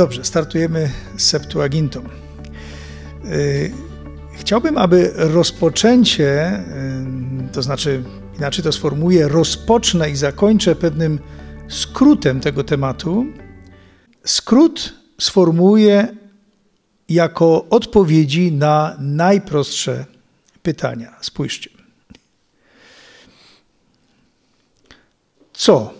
Dobrze, startujemy z Septuagintą. Y, chciałbym, aby rozpoczęcie, y, to znaczy inaczej to sformułuję, rozpocznę i zakończę pewnym skrótem tego tematu. Skrót sformułuję jako odpowiedzi na najprostsze pytania. Spójrzcie. Co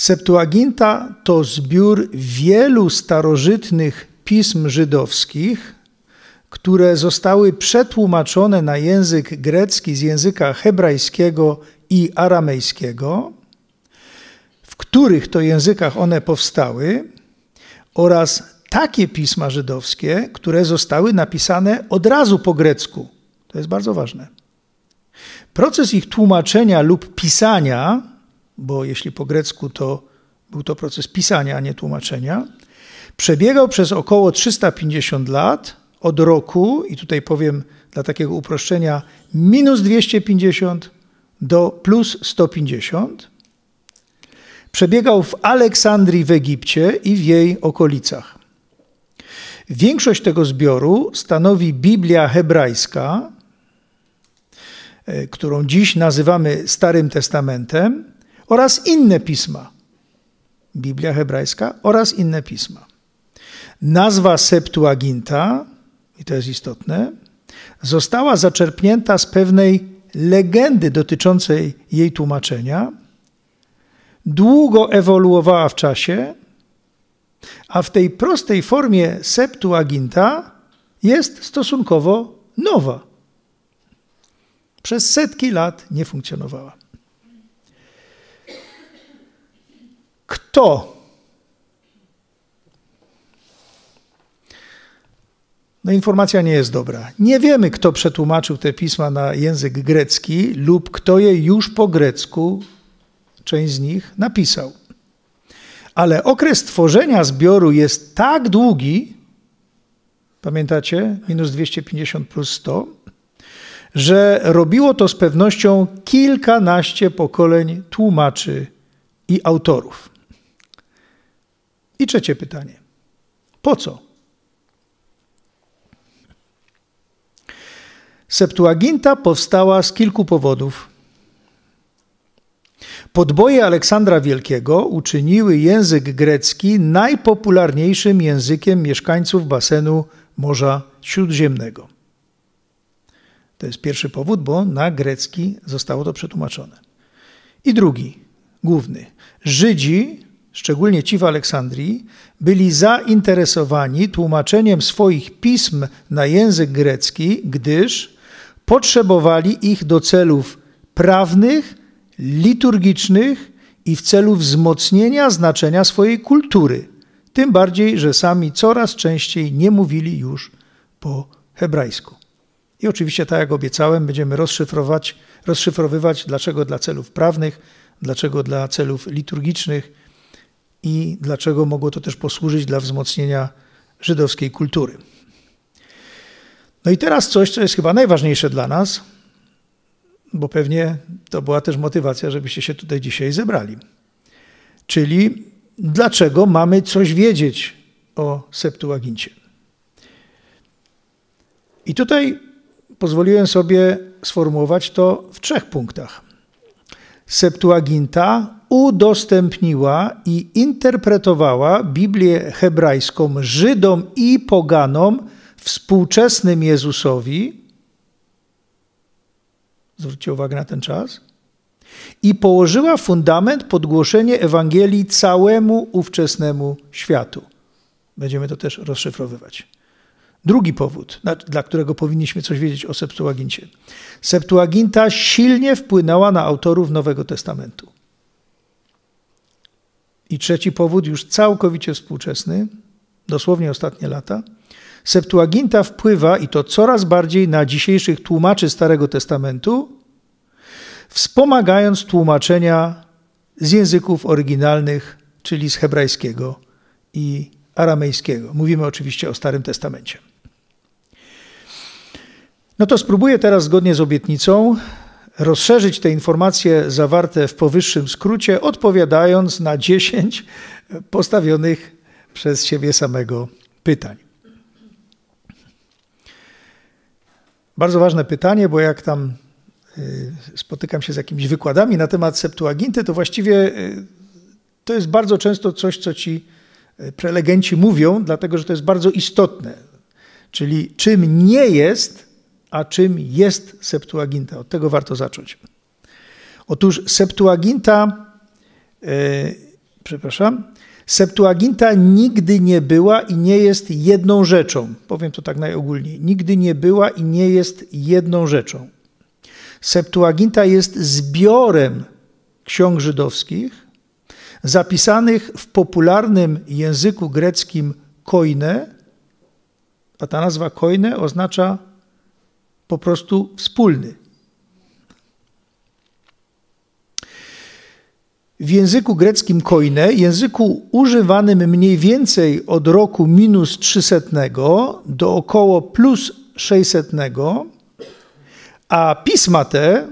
Septuaginta to zbiór wielu starożytnych pism żydowskich, które zostały przetłumaczone na język grecki z języka hebrajskiego i aramejskiego, w których to językach one powstały, oraz takie pisma żydowskie, które zostały napisane od razu po grecku. To jest bardzo ważne. Proces ich tłumaczenia lub pisania bo jeśli po grecku to był to proces pisania, a nie tłumaczenia, przebiegał przez około 350 lat od roku, i tutaj powiem dla takiego uproszczenia, minus 250 do plus 150. Przebiegał w Aleksandrii w Egipcie i w jej okolicach. Większość tego zbioru stanowi Biblia hebrajska, e, którą dziś nazywamy Starym Testamentem, oraz inne pisma. Biblia hebrajska oraz inne pisma. Nazwa Septuaginta, i to jest istotne, została zaczerpnięta z pewnej legendy dotyczącej jej tłumaczenia. Długo ewoluowała w czasie, a w tej prostej formie Septuaginta jest stosunkowo nowa. Przez setki lat nie funkcjonowała. Kto? No informacja nie jest dobra. Nie wiemy, kto przetłumaczył te pisma na język grecki lub kto je już po grecku, część z nich, napisał. Ale okres tworzenia zbioru jest tak długi, pamiętacie, minus 250 plus 100, że robiło to z pewnością kilkanaście pokoleń tłumaczy i autorów. I trzecie pytanie. Po co? Septuaginta powstała z kilku powodów. Podboje Aleksandra Wielkiego uczyniły język grecki najpopularniejszym językiem mieszkańców basenu Morza Śródziemnego. To jest pierwszy powód, bo na grecki zostało to przetłumaczone. I drugi, główny. Żydzi szczególnie ci w Aleksandrii, byli zainteresowani tłumaczeniem swoich pism na język grecki, gdyż potrzebowali ich do celów prawnych, liturgicznych i w celu wzmocnienia znaczenia swojej kultury. Tym bardziej, że sami coraz częściej nie mówili już po hebrajsku. I oczywiście, tak jak obiecałem, będziemy rozszyfrowywać, dlaczego dla celów prawnych, dlaczego dla celów liturgicznych i dlaczego mogło to też posłużyć dla wzmocnienia żydowskiej kultury. No i teraz coś, co jest chyba najważniejsze dla nas, bo pewnie to była też motywacja, żebyście się tutaj dzisiaj zebrali. Czyli dlaczego mamy coś wiedzieć o Septuagincie. I tutaj pozwoliłem sobie sformułować to w trzech punktach. Septuaginta udostępniła i interpretowała Biblię hebrajską Żydom i poganom współczesnym Jezusowi. Zwróćcie uwagę na ten czas. I położyła fundament pod głoszenie Ewangelii całemu ówczesnemu światu. Będziemy to też rozszyfrowywać. Drugi powód, dla którego powinniśmy coś wiedzieć o Septuagincie. Septuaginta silnie wpłynęła na autorów Nowego Testamentu. I trzeci powód, już całkowicie współczesny, dosłownie ostatnie lata, Septuaginta wpływa i to coraz bardziej na dzisiejszych tłumaczy Starego Testamentu, wspomagając tłumaczenia z języków oryginalnych, czyli z hebrajskiego i aramejskiego. Mówimy oczywiście o Starym Testamencie. No to spróbuję teraz zgodnie z obietnicą rozszerzyć te informacje zawarte w powyższym skrócie, odpowiadając na 10 postawionych przez siebie samego pytań. Bardzo ważne pytanie, bo jak tam y, spotykam się z jakimiś wykładami na temat Septuaginty, to właściwie y, to jest bardzo często coś, co ci y, prelegenci mówią, dlatego że to jest bardzo istotne. Czyli czym nie jest a czym jest Septuaginta? Od tego warto zacząć. Otóż Septuaginta, e, przepraszam, Septuaginta nigdy nie była i nie jest jedną rzeczą. Powiem to tak najogólniej. Nigdy nie była i nie jest jedną rzeczą. Septuaginta jest zbiorem ksiąg żydowskich zapisanych w popularnym języku greckim koine, a ta nazwa koine oznacza po prostu wspólny. W języku greckim koine, języku używanym mniej więcej od roku minus 300 do około plus 600, a pisma te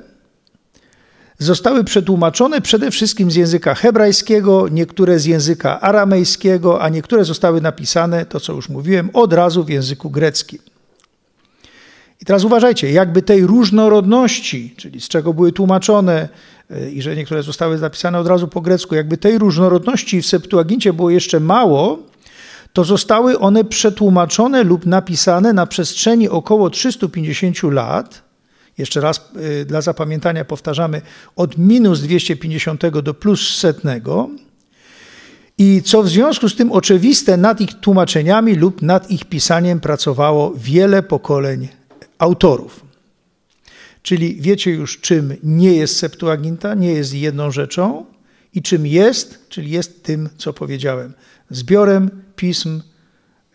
zostały przetłumaczone przede wszystkim z języka hebrajskiego, niektóre z języka aramejskiego, a niektóre zostały napisane, to co już mówiłem, od razu w języku greckim. I teraz uważajcie, jakby tej różnorodności, czyli z czego były tłumaczone e, i że niektóre zostały zapisane od razu po grecku, jakby tej różnorodności w Septuagincie było jeszcze mało, to zostały one przetłumaczone lub napisane na przestrzeni około 350 lat. Jeszcze raz e, dla zapamiętania powtarzamy od minus 250 do plus setnego. I co w związku z tym oczywiste, nad ich tłumaczeniami lub nad ich pisaniem pracowało wiele pokoleń autorów. Czyli wiecie już, czym nie jest Septuaginta, nie jest jedną rzeczą, i czym jest, czyli jest tym, co powiedziałem. Zbiorem pism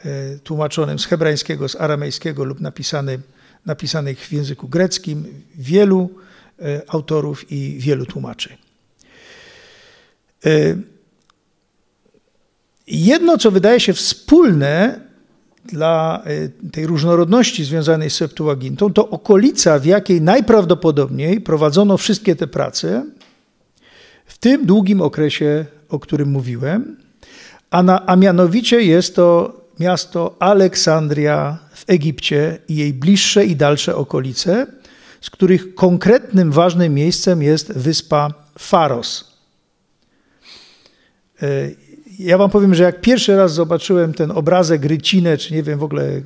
e, tłumaczonym z hebrajskiego, z aramejskiego lub napisanym, napisanych w języku greckim wielu e, autorów i wielu tłumaczy. E, jedno, co wydaje się wspólne dla y, tej różnorodności związanej z Septuagintą, to okolica, w jakiej najprawdopodobniej prowadzono wszystkie te prace, w tym długim okresie, o którym mówiłem, a, na, a mianowicie jest to miasto Aleksandria w Egipcie i jej bliższe i dalsze okolice, z których konkretnym ważnym miejscem jest wyspa Faros. Y, ja wam powiem, że jak pierwszy raz zobaczyłem ten obrazek Rycinę, czy nie wiem w ogóle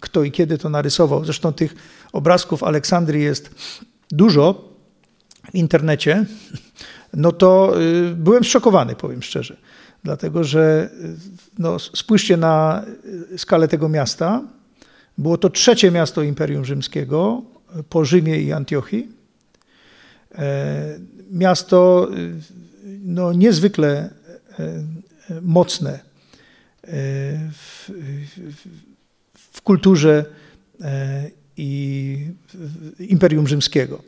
kto i kiedy to narysował, zresztą tych obrazków Aleksandrii jest dużo w internecie, no to y, byłem zszokowany, powiem szczerze. Dlatego, że y, no, spójrzcie na y, skalę tego miasta. Było to trzecie miasto Imperium Rzymskiego po Rzymie i Antiochii. E, miasto no, niezwykle mocne e, w, w kulturze e, i Imperium Rzymskiego.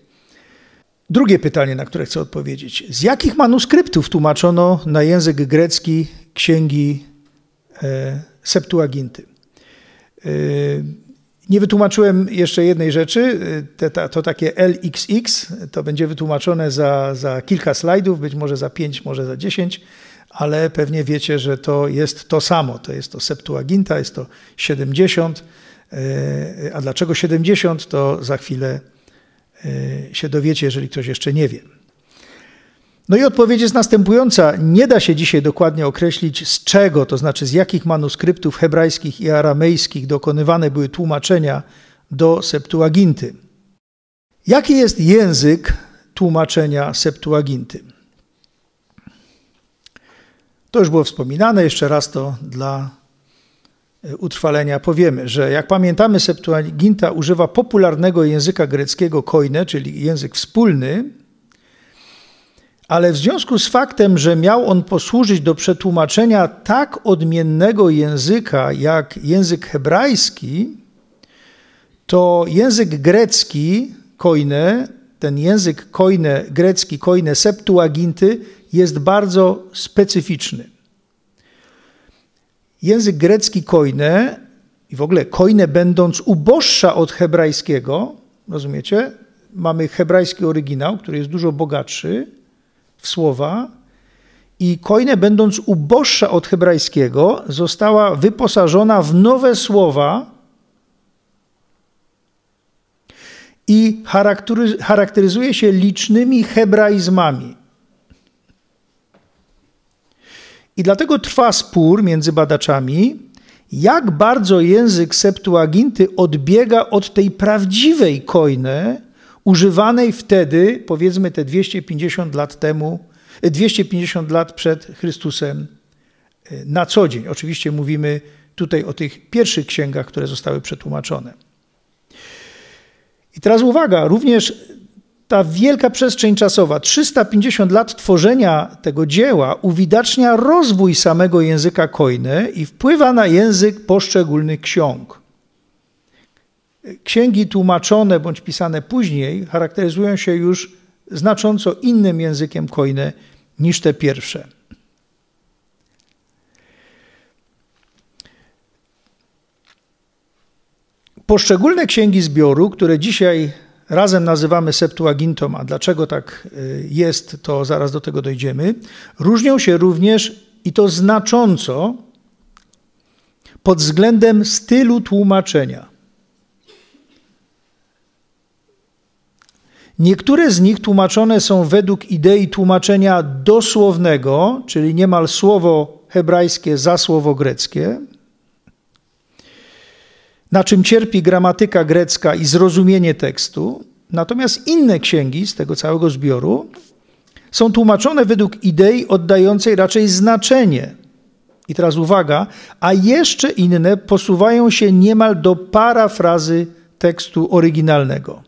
Drugie pytanie, na które chcę odpowiedzieć. Z jakich manuskryptów tłumaczono na język grecki księgi e, Septuaginty? Nie wytłumaczyłem jeszcze jednej rzeczy. to takie LXX to będzie wytłumaczone za, za kilka slajdów, być może za pięć, może za dziesięć ale pewnie wiecie, że to jest to samo. To jest to Septuaginta, jest to 70. E, a dlaczego 70, to za chwilę e, się dowiecie, jeżeli ktoś jeszcze nie wie. No i odpowiedź jest następująca. Nie da się dzisiaj dokładnie określić z czego, to znaczy z jakich manuskryptów hebrajskich i aramejskich dokonywane były tłumaczenia do Septuaginty. Jaki jest język tłumaczenia Septuaginty? To już było wspominane, jeszcze raz to dla e, utrwalenia powiemy, że jak pamiętamy, Septuaginta używa popularnego języka greckiego koine, czyli język wspólny, ale w związku z faktem, że miał on posłużyć do przetłumaczenia tak odmiennego języka jak język hebrajski, to język grecki koine ten język koine, grecki, kojne Septuaginty jest bardzo specyficzny. Język grecki kojne, i w ogóle kojne, będąc uboższa od hebrajskiego, rozumiecie? Mamy hebrajski oryginał, który jest dużo bogatszy w słowa i kojne, będąc uboższa od hebrajskiego została wyposażona w nowe słowa, i charakteryzuje się licznymi hebraizmami. I dlatego trwa spór między badaczami, jak bardzo język Septuaginty odbiega od tej prawdziwej koiny, używanej wtedy, powiedzmy te 250 lat temu, 250 lat przed Chrystusem e, na co dzień. Oczywiście mówimy tutaj o tych pierwszych księgach, które zostały przetłumaczone. I teraz uwaga, również ta wielka przestrzeń czasowa, 350 lat tworzenia tego dzieła, uwidacznia rozwój samego języka kojny i wpływa na język poszczególnych ksiąg. Księgi tłumaczone bądź pisane później charakteryzują się już znacząco innym językiem kojny niż te pierwsze. Poszczególne księgi zbioru, które dzisiaj razem nazywamy Septuagintą, a dlaczego tak y, jest, to zaraz do tego dojdziemy, różnią się również i to znacząco pod względem stylu tłumaczenia. Niektóre z nich tłumaczone są według idei tłumaczenia dosłownego, czyli niemal słowo hebrajskie za słowo greckie, na czym cierpi gramatyka grecka i zrozumienie tekstu, natomiast inne księgi z tego całego zbioru są tłumaczone według idei oddającej raczej znaczenie. I teraz uwaga, a jeszcze inne posuwają się niemal do parafrazy tekstu oryginalnego.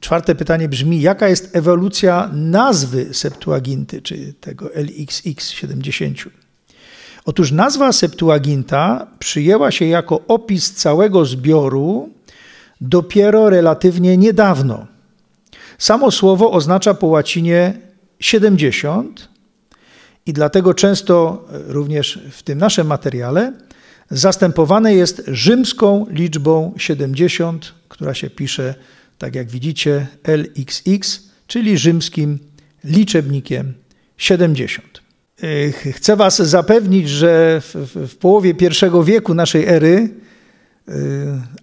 Czwarte pytanie brzmi, jaka jest ewolucja nazwy Septuaginty, czy tego LXX70? Otóż nazwa Septuaginta przyjęła się jako opis całego zbioru dopiero relatywnie niedawno. Samo słowo oznacza po łacinie 70 i dlatego często e, również w tym naszym materiale zastępowane jest rzymską liczbą 70, która się pisze, tak jak widzicie, LXX, czyli rzymskim liczebnikiem 70. Chcę Was zapewnić, że w, w połowie pierwszego wieku naszej ery y,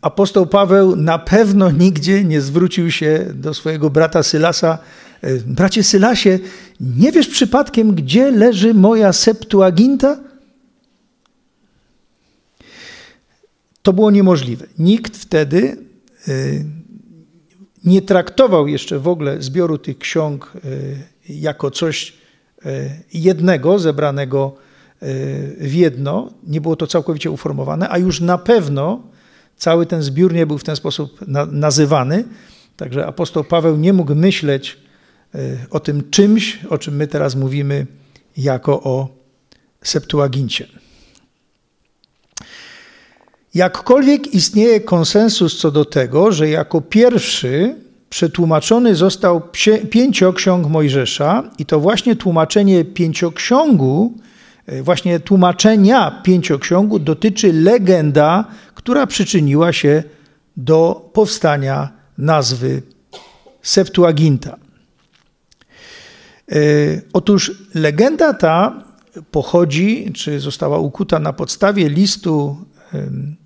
apostoł Paweł na pewno nigdzie nie zwrócił się do swojego brata Sylasa. Y, bracie Sylasie, nie wiesz przypadkiem, gdzie leży moja Septuaginta? To było niemożliwe. Nikt wtedy y, nie traktował jeszcze w ogóle zbioru tych ksiąg jako coś E, jednego zebranego e, w jedno, nie było to całkowicie uformowane, a już na pewno cały ten zbiór nie był w ten sposób nazywany. Także apostoł Paweł nie mógł myśleć e, o tym czymś, o czym my teraz mówimy, jako o Septuagincie. Jakkolwiek istnieje konsensus co do tego, że jako pierwszy przetłumaczony został pięcioksiąg Mojżesza i to właśnie tłumaczenie pięcioksiągu, e, właśnie tłumaczenia pięcioksiągu dotyczy legenda, która przyczyniła się do powstania nazwy Septuaginta. E, otóż legenda ta pochodzi, czy została ukuta na podstawie listu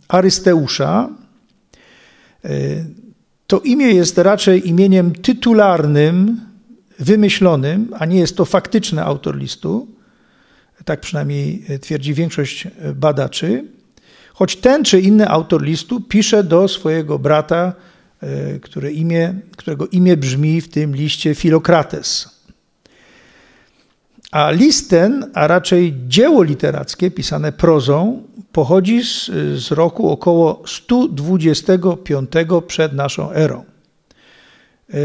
Arysteusza, e, to imię jest raczej imieniem tytularnym, wymyślonym, a nie jest to faktyczny autor listu. Tak przynajmniej e, twierdzi większość e, badaczy. Choć ten czy inny autor listu pisze do swojego brata, e, które imię, którego imię brzmi w tym liście Filokrates. A list ten, a raczej dzieło literackie pisane prozą, pochodzi z, z roku około 125 przed naszą erą. E,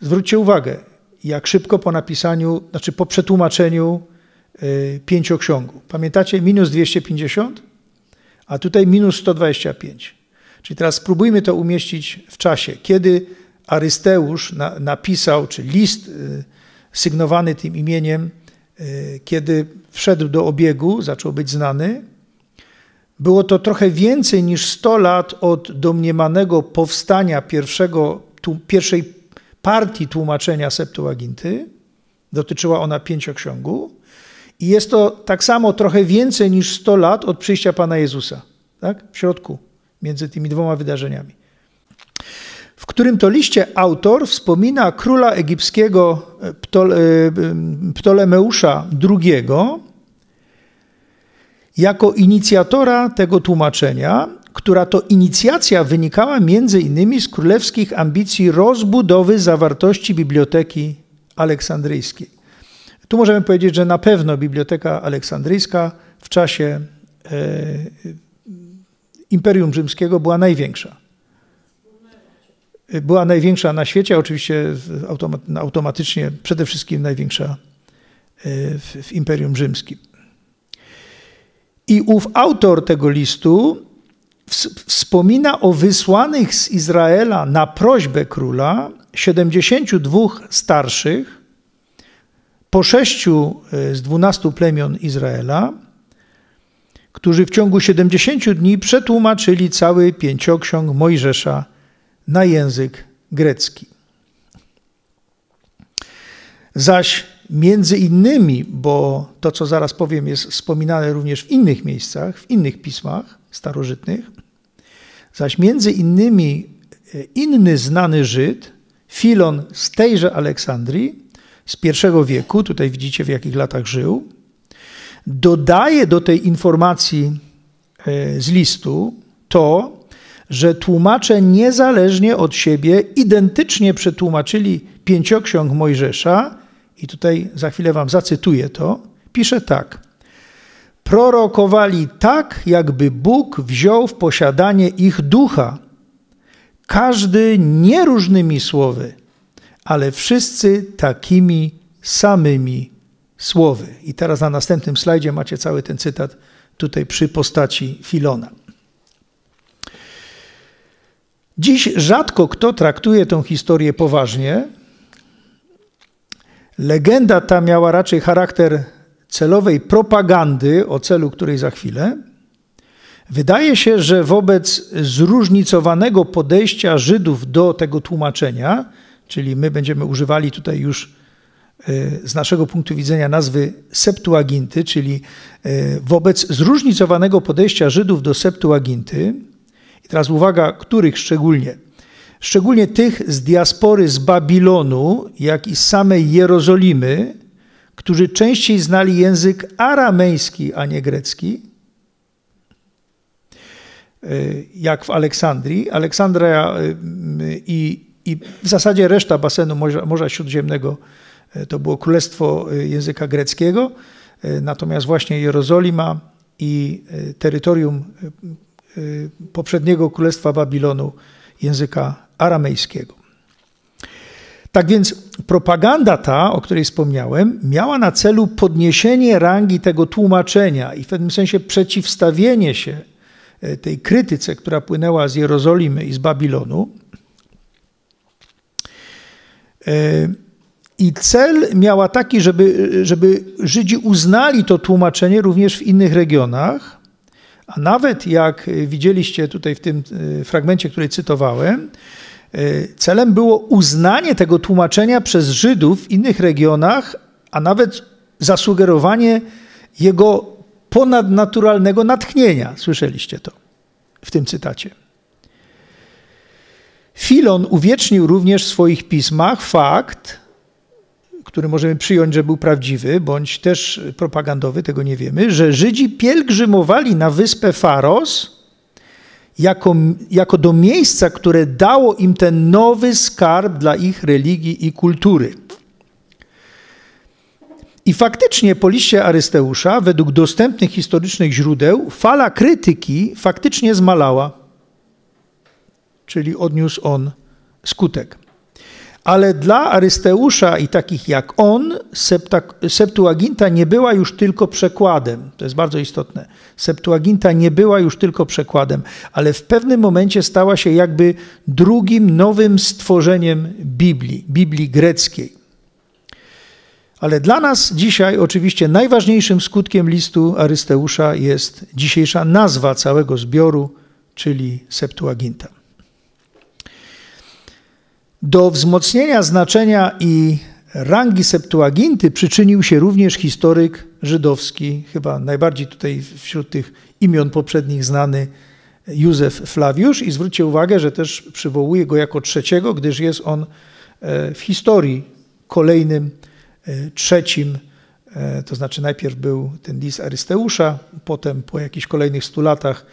zwróćcie uwagę, jak szybko po napisaniu, znaczy po przetłumaczeniu e, pięcioksiągu. Pamiętacie? Minus 250, a tutaj minus 125. Czyli teraz spróbujmy to umieścić w czasie. Kiedy Arysteusz na, napisał, czy list e, sygnowany tym imieniem Y, kiedy wszedł do obiegu, zaczął być znany, było to trochę więcej niż 100 lat od domniemanego powstania pierwszego, tu, pierwszej partii tłumaczenia Septuaginty. Dotyczyła ona pięcioksiągu. I jest to tak samo trochę więcej niż 100 lat od przyjścia Pana Jezusa. Tak? W środku, między tymi dwoma wydarzeniami w którym to liście autor wspomina króla egipskiego e, e, Ptolemeusza II jako inicjatora tego tłumaczenia, która to inicjacja wynikała między innymi z królewskich ambicji rozbudowy zawartości Biblioteki Aleksandryjskiej. Tu możemy powiedzieć, że na pewno Biblioteka Aleksandryjska w czasie e, Imperium Rzymskiego była największa była największa na świecie, oczywiście automatycznie przede wszystkim największa e, w, w Imperium Rzymskim. I ów autor tego listu wspomina o wysłanych z Izraela na prośbę króla 72 starszych, po sześciu e, z 12 plemion Izraela, którzy w ciągu 70 dni przetłumaczyli cały pięcioksiąg Mojżesza – na język grecki. Zaś między innymi, bo to, co zaraz powiem, jest wspominane również w innych miejscach, w innych pismach starożytnych, zaś między innymi e, inny znany Żyd, Filon z tejże Aleksandrii, z I wieku, tutaj widzicie w jakich latach żył, dodaje do tej informacji e, z listu to, że tłumacze niezależnie od siebie identycznie przetłumaczyli pięcioksiąg Mojżesza, i tutaj za chwilę wam zacytuję to, pisze tak. Prorokowali tak, jakby Bóg wziął w posiadanie ich ducha. Każdy nie różnymi słowy, ale wszyscy takimi samymi słowy. I teraz na następnym slajdzie macie cały ten cytat tutaj przy postaci Filona. Dziś rzadko kto traktuje tę historię poważnie. Legenda ta miała raczej charakter celowej propagandy, o celu której za chwilę. Wydaje się, że wobec zróżnicowanego podejścia Żydów do tego tłumaczenia, czyli my będziemy używali tutaj już e, z naszego punktu widzenia nazwy Septuaginty, czyli e, wobec zróżnicowanego podejścia Żydów do Septuaginty, teraz uwaga, których szczególnie? Szczególnie tych z diaspory z Babilonu, jak i z samej Jerozolimy, którzy częściej znali język aramejski, a nie grecki, e, jak w Aleksandrii. Aleksandria e, i, i w zasadzie reszta basenu Morza, Morza Śródziemnego e, to było królestwo języka greckiego, natomiast właśnie Jerozolima i terytorium Y, poprzedniego królestwa Babilonu języka aramejskiego. Tak więc propaganda ta, o której wspomniałem, miała na celu podniesienie rangi tego tłumaczenia i w pewnym sensie przeciwstawienie się y, tej krytyce, która płynęła z Jerozolimy i z Babilonu. Y, I cel miała taki, żeby, żeby Żydzi uznali to tłumaczenie również w innych regionach a nawet jak widzieliście tutaj w tym e, fragmencie, który cytowałem, e, celem było uznanie tego tłumaczenia przez Żydów w innych regionach, a nawet zasugerowanie jego ponadnaturalnego natchnienia. Słyszeliście to w tym cytacie. Filon uwiecznił również w swoich pismach fakt, który możemy przyjąć, że był prawdziwy, bądź też propagandowy, tego nie wiemy, że Żydzi pielgrzymowali na wyspę Faros jako, jako do miejsca, które dało im ten nowy skarb dla ich religii i kultury. I faktycznie po liście Arysteusza, według dostępnych historycznych źródeł, fala krytyki faktycznie zmalała, czyli odniósł on skutek ale dla Arysteusza i takich jak on, Septuaginta nie była już tylko przekładem. To jest bardzo istotne. Septuaginta nie była już tylko przekładem, ale w pewnym momencie stała się jakby drugim nowym stworzeniem Biblii, Biblii greckiej. Ale dla nas dzisiaj oczywiście najważniejszym skutkiem listu Arysteusza jest dzisiejsza nazwa całego zbioru, czyli Septuaginta. Do wzmocnienia znaczenia i rangi Septuaginty przyczynił się również historyk żydowski, chyba najbardziej tutaj wśród tych imion poprzednich znany Józef Flawiusz i zwróćcie uwagę, że też przywołuje go jako trzeciego, gdyż jest on e, w historii kolejnym e, trzecim, e, to znaczy najpierw był ten list Arysteusza, potem po jakichś kolejnych stu latach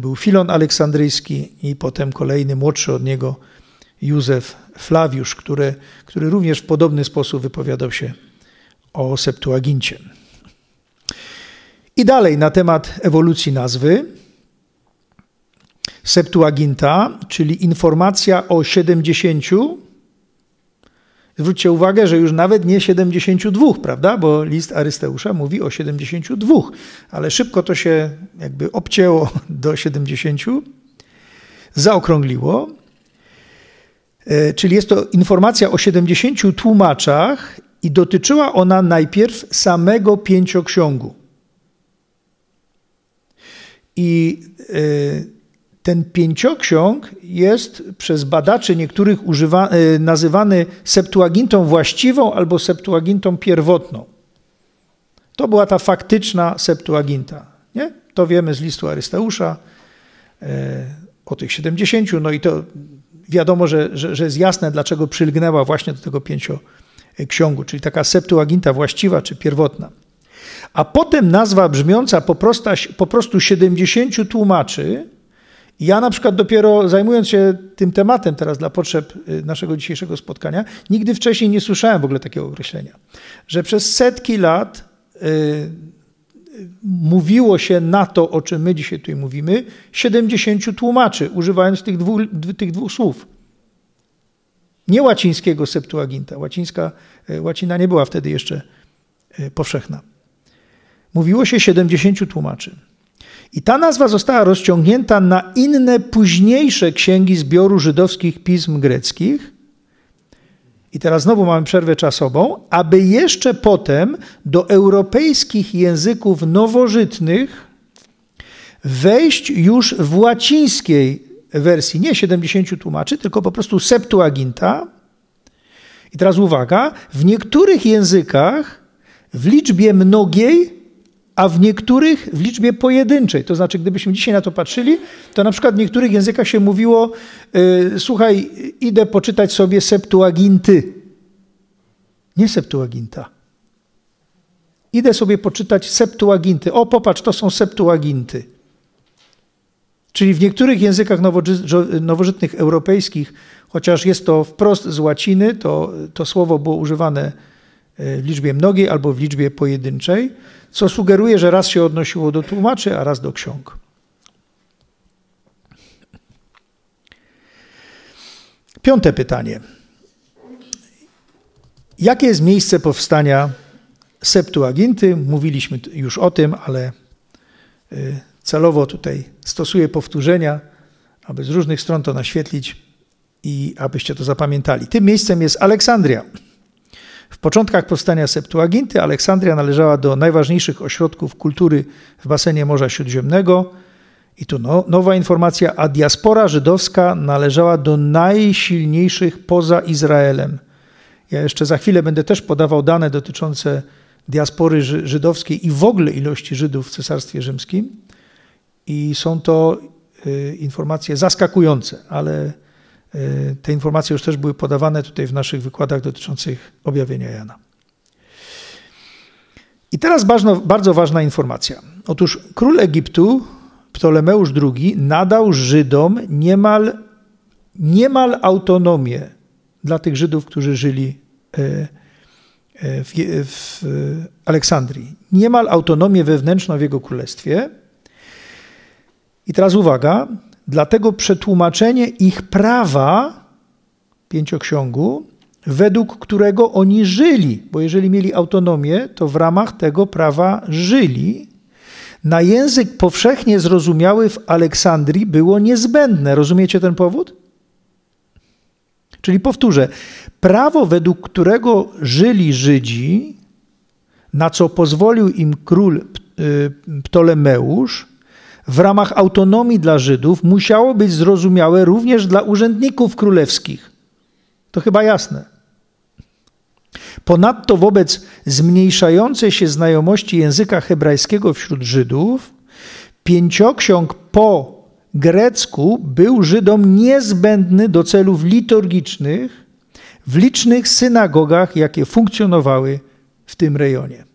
był Filon Aleksandryjski i potem kolejny młodszy od niego Józef Flawiusz, który, który również w podobny sposób wypowiadał się o Septuagincie. I dalej na temat ewolucji nazwy. Septuaginta, czyli informacja o 70. Zwróćcie uwagę, że już nawet nie 72, prawda? Bo list Arysteusza mówi o 72, ale szybko to się jakby obcięło do 70, zaokrągliło E, czyli jest to informacja o 70 tłumaczach i dotyczyła ona najpierw samego pięcioksiągu. I e, ten pięcioksiąg jest przez badaczy niektórych używa, e, nazywany septuagintą właściwą albo septuagintą pierwotną. To była ta faktyczna septuaginta. Nie? To wiemy z listu Arysteusza o tych 70, no i to wiadomo, że, że, że jest jasne, dlaczego przylgnęła właśnie do tego pięcioksiągu, czyli taka Septuaginta właściwa czy pierwotna. A potem nazwa brzmiąca po, prosta, po prostu 70 tłumaczy. Ja na przykład dopiero zajmując się tym tematem teraz dla potrzeb y, naszego dzisiejszego spotkania, nigdy wcześniej nie słyszałem w ogóle takiego określenia, że przez setki lat yy, mówiło się na to, o czym my dzisiaj tutaj mówimy, 70 tłumaczy, używając tych dwóch, tych dwóch słów. Nie łacińskiego Septuaginta. Łacińska, e, łacina nie była wtedy jeszcze e, powszechna. Mówiło się 70 tłumaczy. I ta nazwa została rozciągnięta na inne późniejsze księgi zbioru żydowskich pism greckich, i teraz znowu mamy przerwę czasową, aby jeszcze potem do europejskich języków nowożytnych wejść już w łacińskiej wersji, nie 70 tłumaczy, tylko po prostu Septuaginta. I teraz uwaga, w niektórych językach w liczbie mnogiej a w niektórych w liczbie pojedynczej. To znaczy, gdybyśmy dzisiaj na to patrzyli, to na przykład w niektórych językach się mówiło, y, słuchaj, idę poczytać sobie Septuaginty. Nie Septuaginta. Idę sobie poczytać Septuaginty. O, popatrz, to są Septuaginty. Czyli w niektórych językach nowożytnych europejskich, chociaż jest to wprost z łaciny, to, to słowo było używane E, w liczbie mnogiej albo w liczbie pojedynczej, co sugeruje, że raz się odnosiło do tłumaczy, a raz do ksiąg. Piąte pytanie. Jakie jest miejsce powstania Septuaginty? Mówiliśmy już o tym, ale e, celowo tutaj stosuję powtórzenia, aby z różnych stron to naświetlić i abyście to zapamiętali. Tym miejscem jest Aleksandria. W początkach powstania Septuaginty Aleksandria należała do najważniejszych ośrodków kultury w basenie Morza Śródziemnego. I tu no, nowa informacja, a diaspora żydowska należała do najsilniejszych poza Izraelem. Ja jeszcze za chwilę będę też podawał dane dotyczące diaspory żydowskiej i w ogóle ilości Żydów w Cesarstwie Rzymskim. I są to y, informacje zaskakujące, ale Y, te informacje już też były podawane tutaj w naszych wykładach dotyczących objawienia Jana. I teraz bardzo, bardzo ważna informacja. Otóż król Egiptu, Ptolemeusz II, nadał Żydom niemal, niemal autonomię dla tych Żydów, którzy żyli y, y, w, w Aleksandrii. Niemal autonomię wewnętrzną w jego królestwie. I teraz uwaga, Dlatego przetłumaczenie ich prawa pięcioksiągu, według którego oni żyli, bo jeżeli mieli autonomię, to w ramach tego prawa żyli, na język powszechnie zrozumiały w Aleksandrii było niezbędne. Rozumiecie ten powód? Czyli powtórzę, prawo, według którego żyli Żydzi, na co pozwolił im król y, Ptolemeusz, w ramach autonomii dla Żydów musiało być zrozumiałe również dla urzędników królewskich. To chyba jasne. Ponadto wobec zmniejszającej się znajomości języka hebrajskiego wśród Żydów, pięcioksiąg po grecku był Żydom niezbędny do celów liturgicznych w licznych synagogach, jakie funkcjonowały w tym rejonie.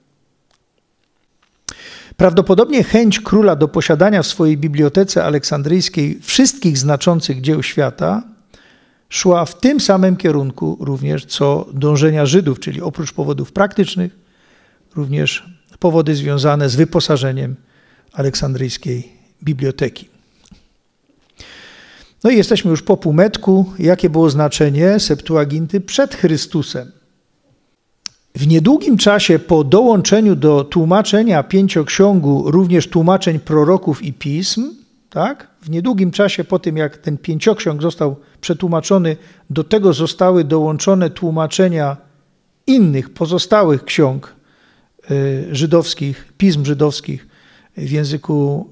Prawdopodobnie chęć króla do posiadania w swojej bibliotece aleksandryjskiej wszystkich znaczących dzieł świata szła w tym samym kierunku również co dążenia Żydów, czyli oprócz powodów praktycznych, również powody związane z wyposażeniem aleksandryjskiej biblioteki. No i jesteśmy już po półmetku. Jakie było znaczenie Septuaginty przed Chrystusem? W niedługim czasie po dołączeniu do tłumaczenia pięcioksiągu również tłumaczeń proroków i pism, tak? w niedługim czasie po tym, jak ten pięcioksiąg został przetłumaczony, do tego zostały dołączone tłumaczenia innych, pozostałych ksiąg y, żydowskich, pism żydowskich w języku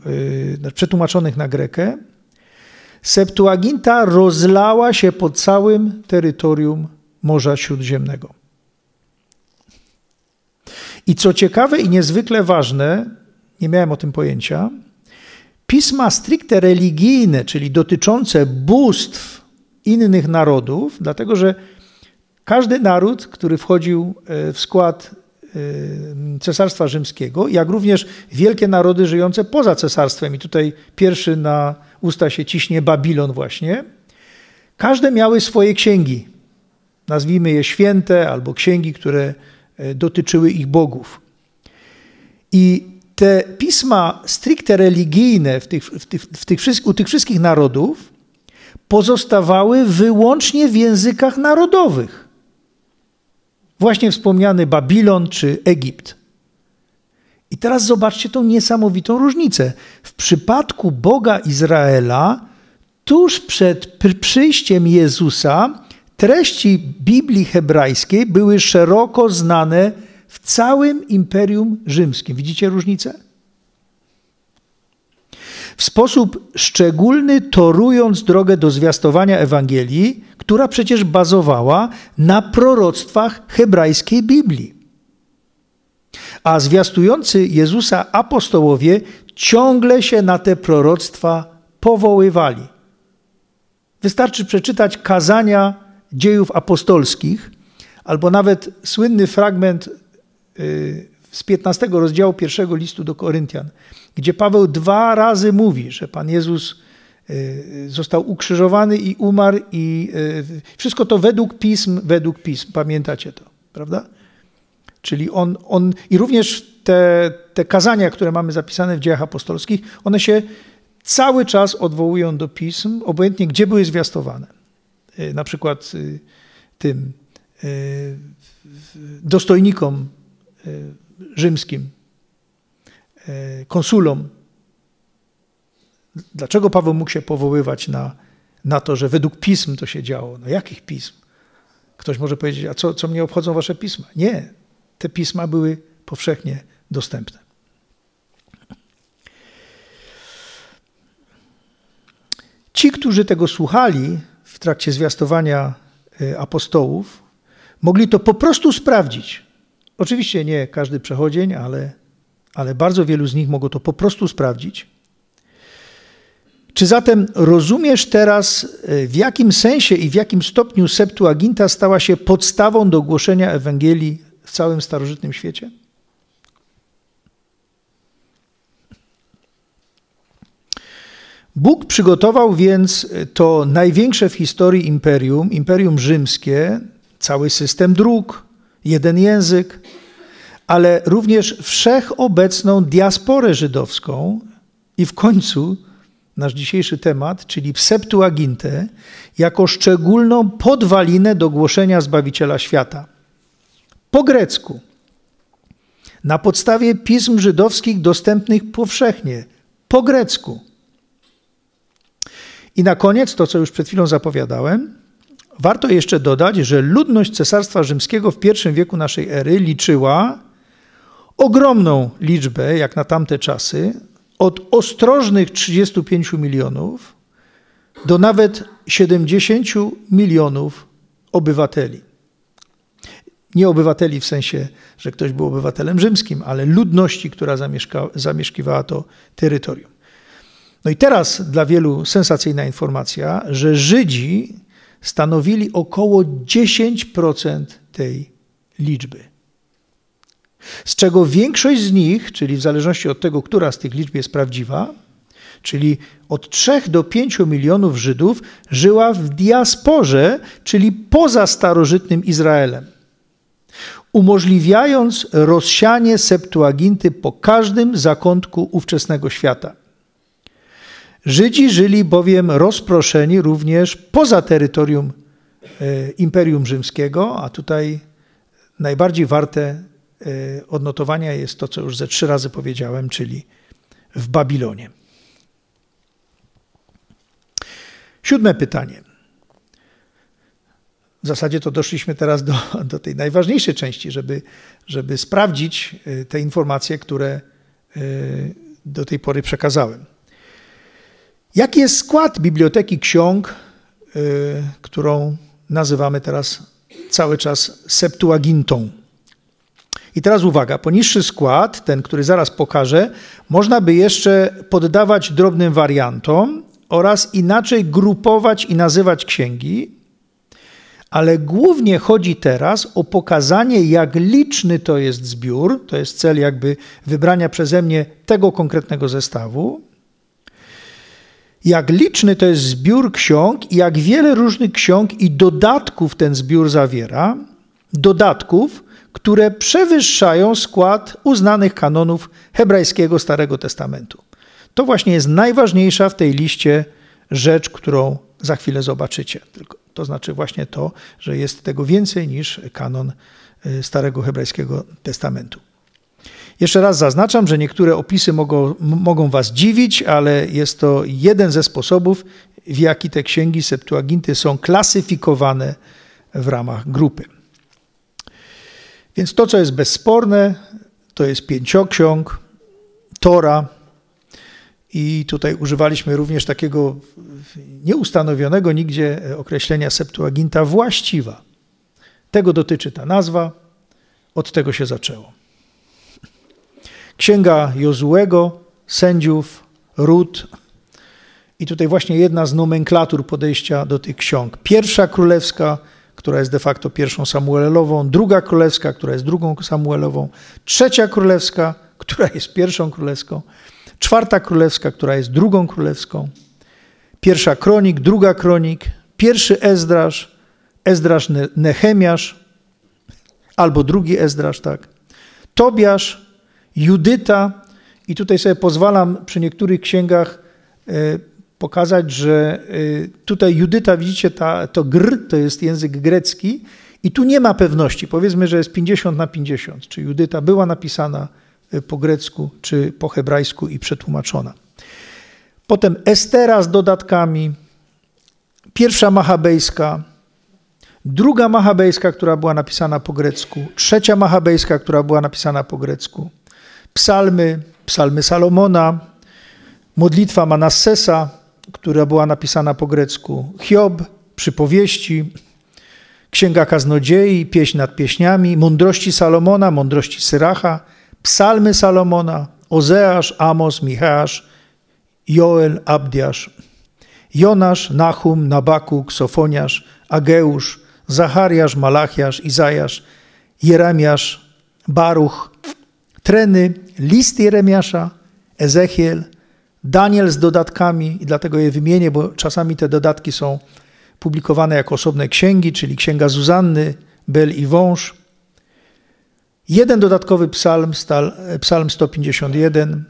y, przetłumaczonych na grekę. Septuaginta rozlała się po całym terytorium Morza Śródziemnego. I co ciekawe i niezwykle ważne, nie miałem o tym pojęcia, pisma stricte religijne, czyli dotyczące bóstw innych narodów, dlatego że każdy naród, który wchodził e, w skład e, Cesarstwa Rzymskiego, jak również wielkie narody żyjące poza cesarstwem, i tutaj pierwszy na usta się ciśnie Babilon, właśnie, każde miały swoje księgi. Nazwijmy je święte albo księgi, które E, dotyczyły ich bogów. I te pisma stricte religijne w tych, w tych, w tych, u tych wszystkich narodów pozostawały wyłącznie w językach narodowych. Właśnie wspomniany Babilon czy Egipt. I teraz zobaczcie tą niesamowitą różnicę. W przypadku Boga Izraela, tuż przed przyjściem Jezusa, Treści Biblii hebrajskiej były szeroko znane w całym Imperium Rzymskim. Widzicie różnicę? W sposób szczególny torując drogę do zwiastowania Ewangelii, która przecież bazowała na proroctwach hebrajskiej Biblii. A zwiastujący Jezusa apostołowie ciągle się na te proroctwa powoływali. Wystarczy przeczytać kazania dziejów apostolskich, albo nawet słynny fragment y, z 15 rozdziału pierwszego listu do Koryntian, gdzie Paweł dwa razy mówi, że Pan Jezus y, został ukrzyżowany i umarł i y, wszystko to według pism, według pism. Pamiętacie to, prawda? Czyli on, on i również te, te kazania, które mamy zapisane w dziejach apostolskich, one się cały czas odwołują do pism, obojętnie gdzie były zwiastowane. Y, na przykład y, tym y, dostojnikom rzymskim, konsulom. Dlaczego Paweł mógł się powoływać na, na to, że według pism to się działo? No jakich pism? Ktoś może powiedzieć, a co, co mnie obchodzą wasze pisma? Nie, te pisma były powszechnie dostępne. Ci, którzy tego słuchali, w trakcie zwiastowania y, apostołów, mogli to po prostu sprawdzić. Oczywiście nie każdy przechodzień, ale, ale bardzo wielu z nich mogło to po prostu sprawdzić. Czy zatem rozumiesz teraz, y, w jakim sensie i w jakim stopniu Septuaginta stała się podstawą do głoszenia Ewangelii w całym starożytnym świecie? Bóg przygotował więc e, to największe w historii imperium, imperium rzymskie, cały system dróg, jeden język, ale również wszechobecną diasporę żydowską i w końcu nasz dzisiejszy temat, czyli Septuagintę, jako szczególną podwalinę do głoszenia Zbawiciela świata. Po grecku, na podstawie pism żydowskich dostępnych powszechnie, po grecku – i na koniec to, co już przed chwilą zapowiadałem, warto jeszcze dodać, że ludność Cesarstwa Rzymskiego w pierwszym wieku naszej ery liczyła ogromną liczbę, jak na tamte czasy, od ostrożnych 35 milionów do nawet 70 milionów obywateli. Nie obywateli w sensie, że ktoś był obywatelem rzymskim, ale ludności, która zamieszkiwała to terytorium. No i teraz dla wielu sensacyjna informacja, że Żydzi stanowili około 10% tej liczby. Z czego większość z nich, czyli w zależności od tego, która z tych liczb jest prawdziwa, czyli od 3 do 5 milionów Żydów żyła w diasporze, czyli poza starożytnym Izraelem, umożliwiając rozsianie Septuaginty po każdym zakątku ówczesnego świata. Żydzi żyli bowiem rozproszeni również poza terytorium e, Imperium Rzymskiego, a tutaj najbardziej warte e, odnotowania jest to, co już ze trzy razy powiedziałem, czyli w Babilonie. Siódme pytanie. W zasadzie to doszliśmy teraz do, do tej najważniejszej części, żeby, żeby sprawdzić e, te informacje, które do tej pory przekazałem. Jaki jest skład biblioteki ksiąg, yy, którą nazywamy teraz cały czas Septuagintą? I teraz uwaga, poniższy skład, ten, który zaraz pokażę, można by jeszcze poddawać drobnym wariantom oraz inaczej grupować i nazywać księgi, ale głównie chodzi teraz o pokazanie, jak liczny to jest zbiór, to jest cel jakby wybrania przeze mnie tego konkretnego zestawu, jak liczny to jest zbiór ksiąg i jak wiele różnych ksiąg i dodatków ten zbiór zawiera, dodatków, które przewyższają skład uznanych kanonów hebrajskiego Starego Testamentu. To właśnie jest najważniejsza w tej liście rzecz, którą za chwilę zobaczycie. Tylko, to znaczy właśnie to, że jest tego więcej niż kanon y, Starego Hebrajskiego Testamentu. Jeszcze raz zaznaczam, że niektóre opisy mogą, mogą Was dziwić, ale jest to jeden ze sposobów, w jaki te księgi Septuaginty są klasyfikowane w ramach grupy. Więc to, co jest bezsporne, to jest pięcioksiąg, Tora. I tutaj używaliśmy również takiego nieustanowionego nigdzie określenia Septuaginta właściwa. Tego dotyczy ta nazwa, od tego się zaczęło. Księga Jozułego, sędziów, ród. I tutaj właśnie jedna z nomenklatur podejścia do tych ksiąg. Pierwsza królewska, która jest de facto pierwszą Samuelową, druga królewska, która jest drugą Samuelową, trzecia królewska, która jest pierwszą królewską, czwarta królewska, która jest drugą królewską, pierwsza kronik, druga kronik, pierwszy Ezdrasz, Ezdrasz Nehemiasz, albo drugi Ezdrasz, tak, Tobiasz, Judyta, i tutaj sobie pozwalam przy niektórych księgach e, pokazać, że e, tutaj Judyta, widzicie, ta, to gr to jest język grecki i tu nie ma pewności. Powiedzmy, że jest 50 na 50, czy Judyta była napisana e, po grecku, czy po hebrajsku i przetłumaczona. Potem Estera z dodatkami, pierwsza machabejska, druga machabejska, która była napisana po grecku, trzecia machabejska, która była napisana po grecku psalmy, psalmy Salomona, modlitwa Manassesa, która była napisana po grecku, Hiob, przypowieści, Księga Kaznodziei, Pieśń nad Pieśniami, Mądrości Salomona, Mądrości Syracha, Psalmy Salomona, Ozeasz, Amos, Micheasz, Joel, Abdiasz, Jonasz, Nachum, Nabakuk, Sofoniasz, Ageusz, Zachariasz, Malachiasz, Izajasz, Jeremiasz, Baruch, treny, list Jeremiasza, Ezechiel, Daniel z dodatkami i dlatego je wymienię, bo czasami te dodatki są publikowane jako osobne księgi, czyli Księga Zuzanny, Bel i Wąż. Jeden dodatkowy psalm, psalm 151.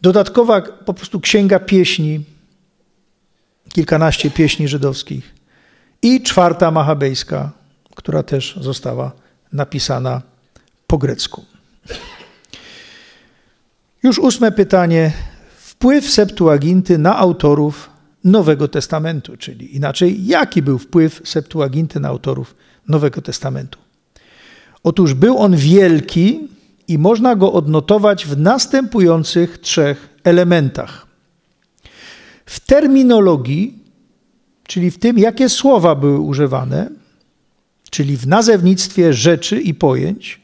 Dodatkowa po prostu księga pieśni, kilkanaście pieśni żydowskich. I czwarta machabejska, która też została napisana po grecku. Już ósme pytanie. Wpływ Septuaginty na autorów Nowego Testamentu, czyli inaczej, jaki był wpływ Septuaginty na autorów Nowego Testamentu? Otóż był on wielki i można go odnotować w następujących trzech elementach. W terminologii, czyli w tym, jakie słowa były używane, czyli w nazewnictwie rzeczy i pojęć,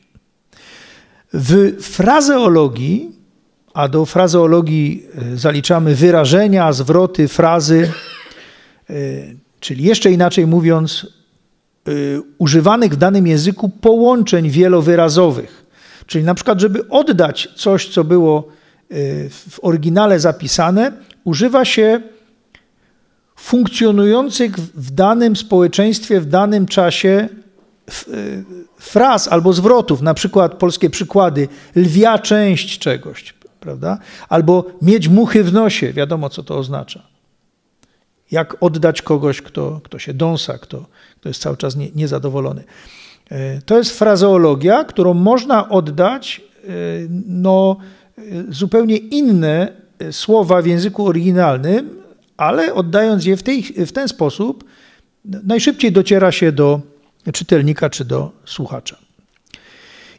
w frazeologii, a do frazeologii e, zaliczamy wyrażenia, zwroty, frazy, e, czyli jeszcze inaczej mówiąc, e, używanych w danym języku połączeń wielowyrazowych. Czyli na przykład, żeby oddać coś, co było w oryginale zapisane, używa się funkcjonujących w danym społeczeństwie w danym czasie Y, fraz albo zwrotów, na przykład polskie przykłady, lwia część czegoś, prawda? Albo mieć muchy w nosie, wiadomo co to oznacza. Jak oddać kogoś, kto, kto się dąsa, kto, kto jest cały czas nie, niezadowolony. E, to jest frazeologia, którą można oddać e, no, e, zupełnie inne słowa w języku oryginalnym, ale oddając je w, tej, w ten sposób, najszybciej dociera się do, czytelnika czy do słuchacza.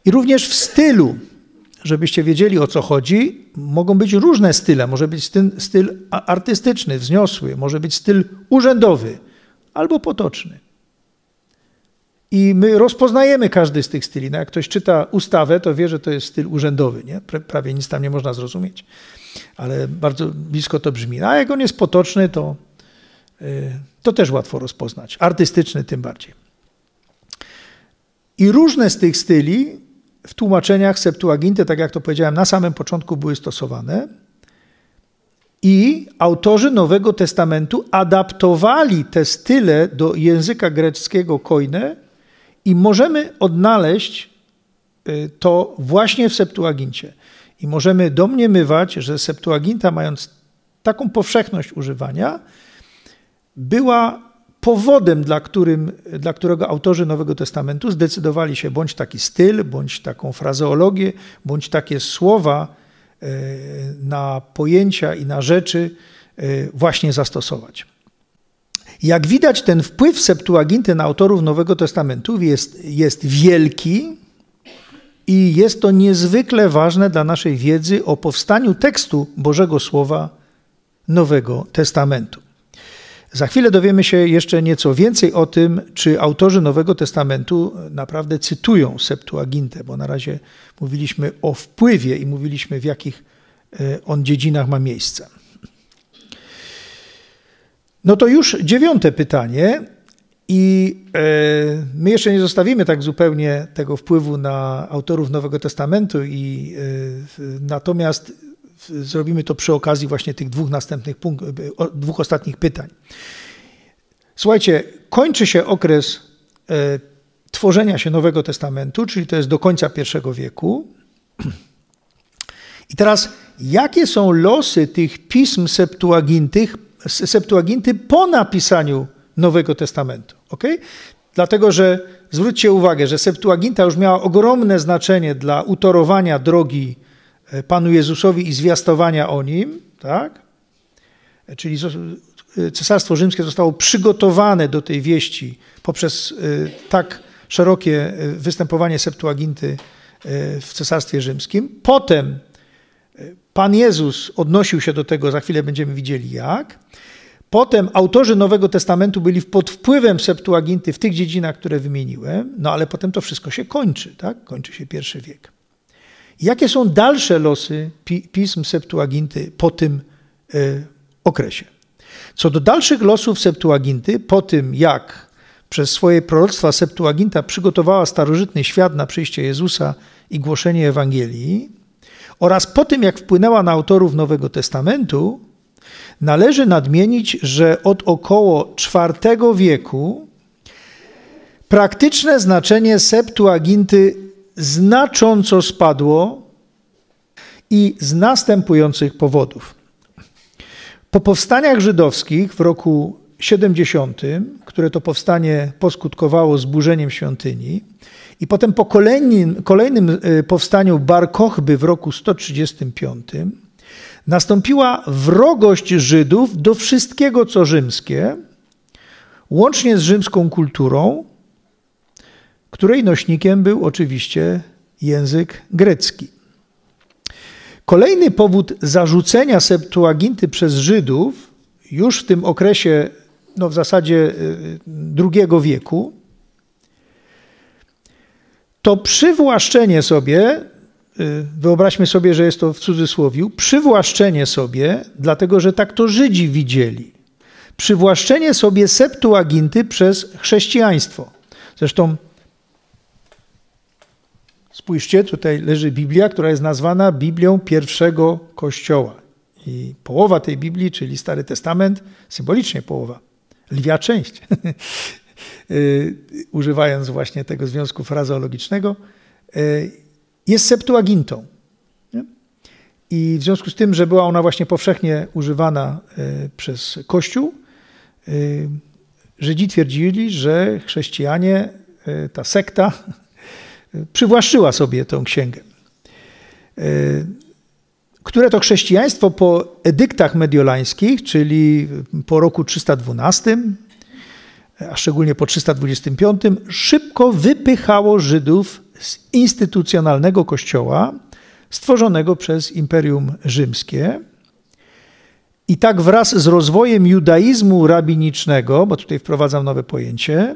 I również w stylu, żebyście wiedzieli o co chodzi, mogą być różne style. Może być styl, artystyczny, wzniosły, może być styl urzędowy albo potoczny. I my rozpoznajemy każdy z tych styli. No jak ktoś czyta ustawę, to wie, że to jest styl urzędowy. Nie? Prawie nic tam nie można zrozumieć, ale bardzo blisko to brzmi. No, a jak on jest potoczny, to, y, to też łatwo rozpoznać. Artystyczny tym bardziej. I różne z tych styli w tłumaczeniach Septuaginty, tak jak to powiedziałem na samym początku, były stosowane. I autorzy Nowego Testamentu adaptowali te style do języka greckiego koine i możemy odnaleźć y, to właśnie w Septuagincie. I możemy domniemywać, że Septuaginta, mając taką powszechność używania, była powodem, dla, którym, dla którego autorzy Nowego Testamentu zdecydowali się bądź taki styl, bądź taką frazeologię, bądź takie słowa e, na pojęcia i na rzeczy e, właśnie zastosować. Jak widać, ten wpływ Septuaginty na autorów Nowego Testamentu jest, jest wielki i jest to niezwykle ważne dla naszej wiedzy o powstaniu tekstu Bożego Słowa Nowego Testamentu. Za chwilę dowiemy się jeszcze nieco więcej o tym, czy autorzy Nowego Testamentu naprawdę cytują Septuagintę, bo na razie mówiliśmy o wpływie i mówiliśmy w jakich e, on dziedzinach ma miejsce. No to już dziewiąte pytanie i e, my jeszcze nie zostawimy tak zupełnie tego wpływu na autorów Nowego Testamentu i e, natomiast zrobimy to przy okazji właśnie tych dwóch następnych punktów, dwóch ostatnich pytań. Słuchajcie, kończy się okres e, tworzenia się Nowego Testamentu, czyli to jest do końca I wieku. I teraz, jakie są losy tych pism septuagintych, septuaginty po napisaniu Nowego Testamentu? Okay? Dlatego, że zwróćcie uwagę, że Septuaginta już miała ogromne znaczenie dla utorowania drogi E, Panu Jezusowi i zwiastowania o Nim, tak? czyli e, Cesarstwo Rzymskie zostało przygotowane do tej wieści poprzez e, tak szerokie występowanie Septuaginty w Cesarstwie Rzymskim. Potem Pan Jezus odnosił się do tego, za chwilę będziemy widzieli jak. Potem autorzy Nowego Testamentu byli pod wpływem Septuaginty w tych dziedzinach, które wymieniłem, no ale potem to wszystko się kończy, tak? Kończy się pierwszy wiek. Jakie są dalsze losy pism Septuaginty po tym e, okresie? Co do dalszych losów Septuaginty, po tym jak przez swoje proroctwa Septuaginta przygotowała starożytny świat na przyjście Jezusa i głoszenie Ewangelii, oraz po tym jak wpłynęła na autorów Nowego Testamentu, należy nadmienić, że od około IV wieku praktyczne znaczenie Septuaginty znacząco spadło i z następujących powodów. Po powstaniach żydowskich w roku 70, które to powstanie poskutkowało zburzeniem świątyni, i potem po kolejnym, kolejnym e, powstaniu Bar Kochby w roku 135 nastąpiła wrogość Żydów do wszystkiego, co rzymskie, łącznie z rzymską kulturą, której nośnikiem był oczywiście język grecki. Kolejny powód zarzucenia Septuaginty przez Żydów już w tym okresie, no w zasadzie y, II wieku, to przywłaszczenie sobie, y, wyobraźmy sobie, że jest to w cudzysłowie, przywłaszczenie sobie, dlatego że tak to Żydzi widzieli, przywłaszczenie sobie Septuaginty przez chrześcijaństwo. Zresztą Spójrzcie, tutaj leży Biblia, która jest nazwana Biblią pierwszego Kościoła. I połowa tej Biblii, czyli Stary Testament, symbolicznie połowa, lwia część, y, używając właśnie tego związku frazeologicznego, y, jest Septuagintą. I w związku z tym, że była ona właśnie powszechnie używana y, przez Kościół, Żydzi twierdzili, że chrześcijanie, ta sekta przywłaszczyła sobie tę księgę. E, które to chrześcijaństwo po edyktach mediolańskich, czyli po roku 312, a szczególnie po 325, szybko wypychało Żydów z instytucjonalnego kościoła stworzonego przez Imperium Rzymskie. I tak wraz z rozwojem judaizmu rabinicznego, bo tutaj wprowadzam nowe pojęcie,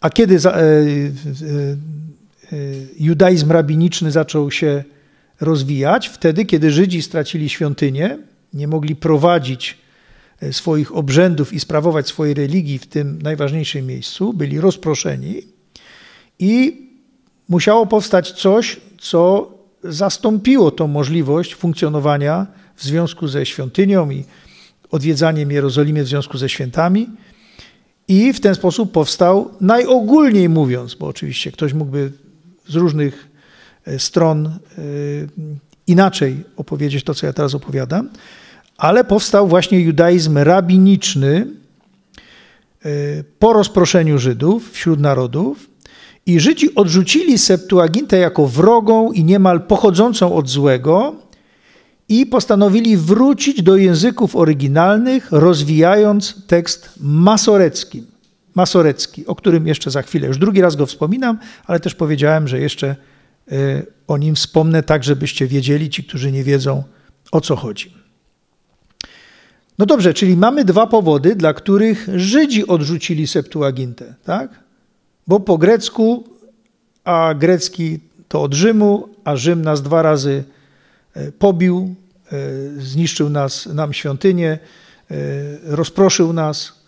a kiedy e, Y, judaizm rabiniczny zaczął się rozwijać, wtedy kiedy Żydzi stracili świątynię, nie mogli prowadzić y, swoich obrzędów i sprawować swojej religii w tym najważniejszym miejscu, byli rozproszeni i musiało powstać coś, co zastąpiło tą możliwość funkcjonowania w związku ze świątynią i odwiedzaniem Jerozolimy w związku ze świętami. I w ten sposób powstał, najogólniej mówiąc, bo oczywiście ktoś mógłby z różnych e, stron e, inaczej opowiedzieć to, co ja teraz opowiadam, ale powstał właśnie judaizm rabiniczny e, po rozproszeniu Żydów wśród narodów i Żydzi odrzucili Septuagintę jako wrogą i niemal pochodzącą od złego i postanowili wrócić do języków oryginalnych, rozwijając tekst masorecki. Masorecki, o którym jeszcze za chwilę, już drugi raz go wspominam, ale też powiedziałem, że jeszcze y, o nim wspomnę, tak żebyście wiedzieli, ci, którzy nie wiedzą, o co chodzi. No dobrze, czyli mamy dwa powody, dla których Żydzi odrzucili Septuagintę, tak? Bo po grecku, a grecki to od Rzymu, a Rzym nas dwa razy e, pobił, e, zniszczył nas, nam świątynię, e, rozproszył nas,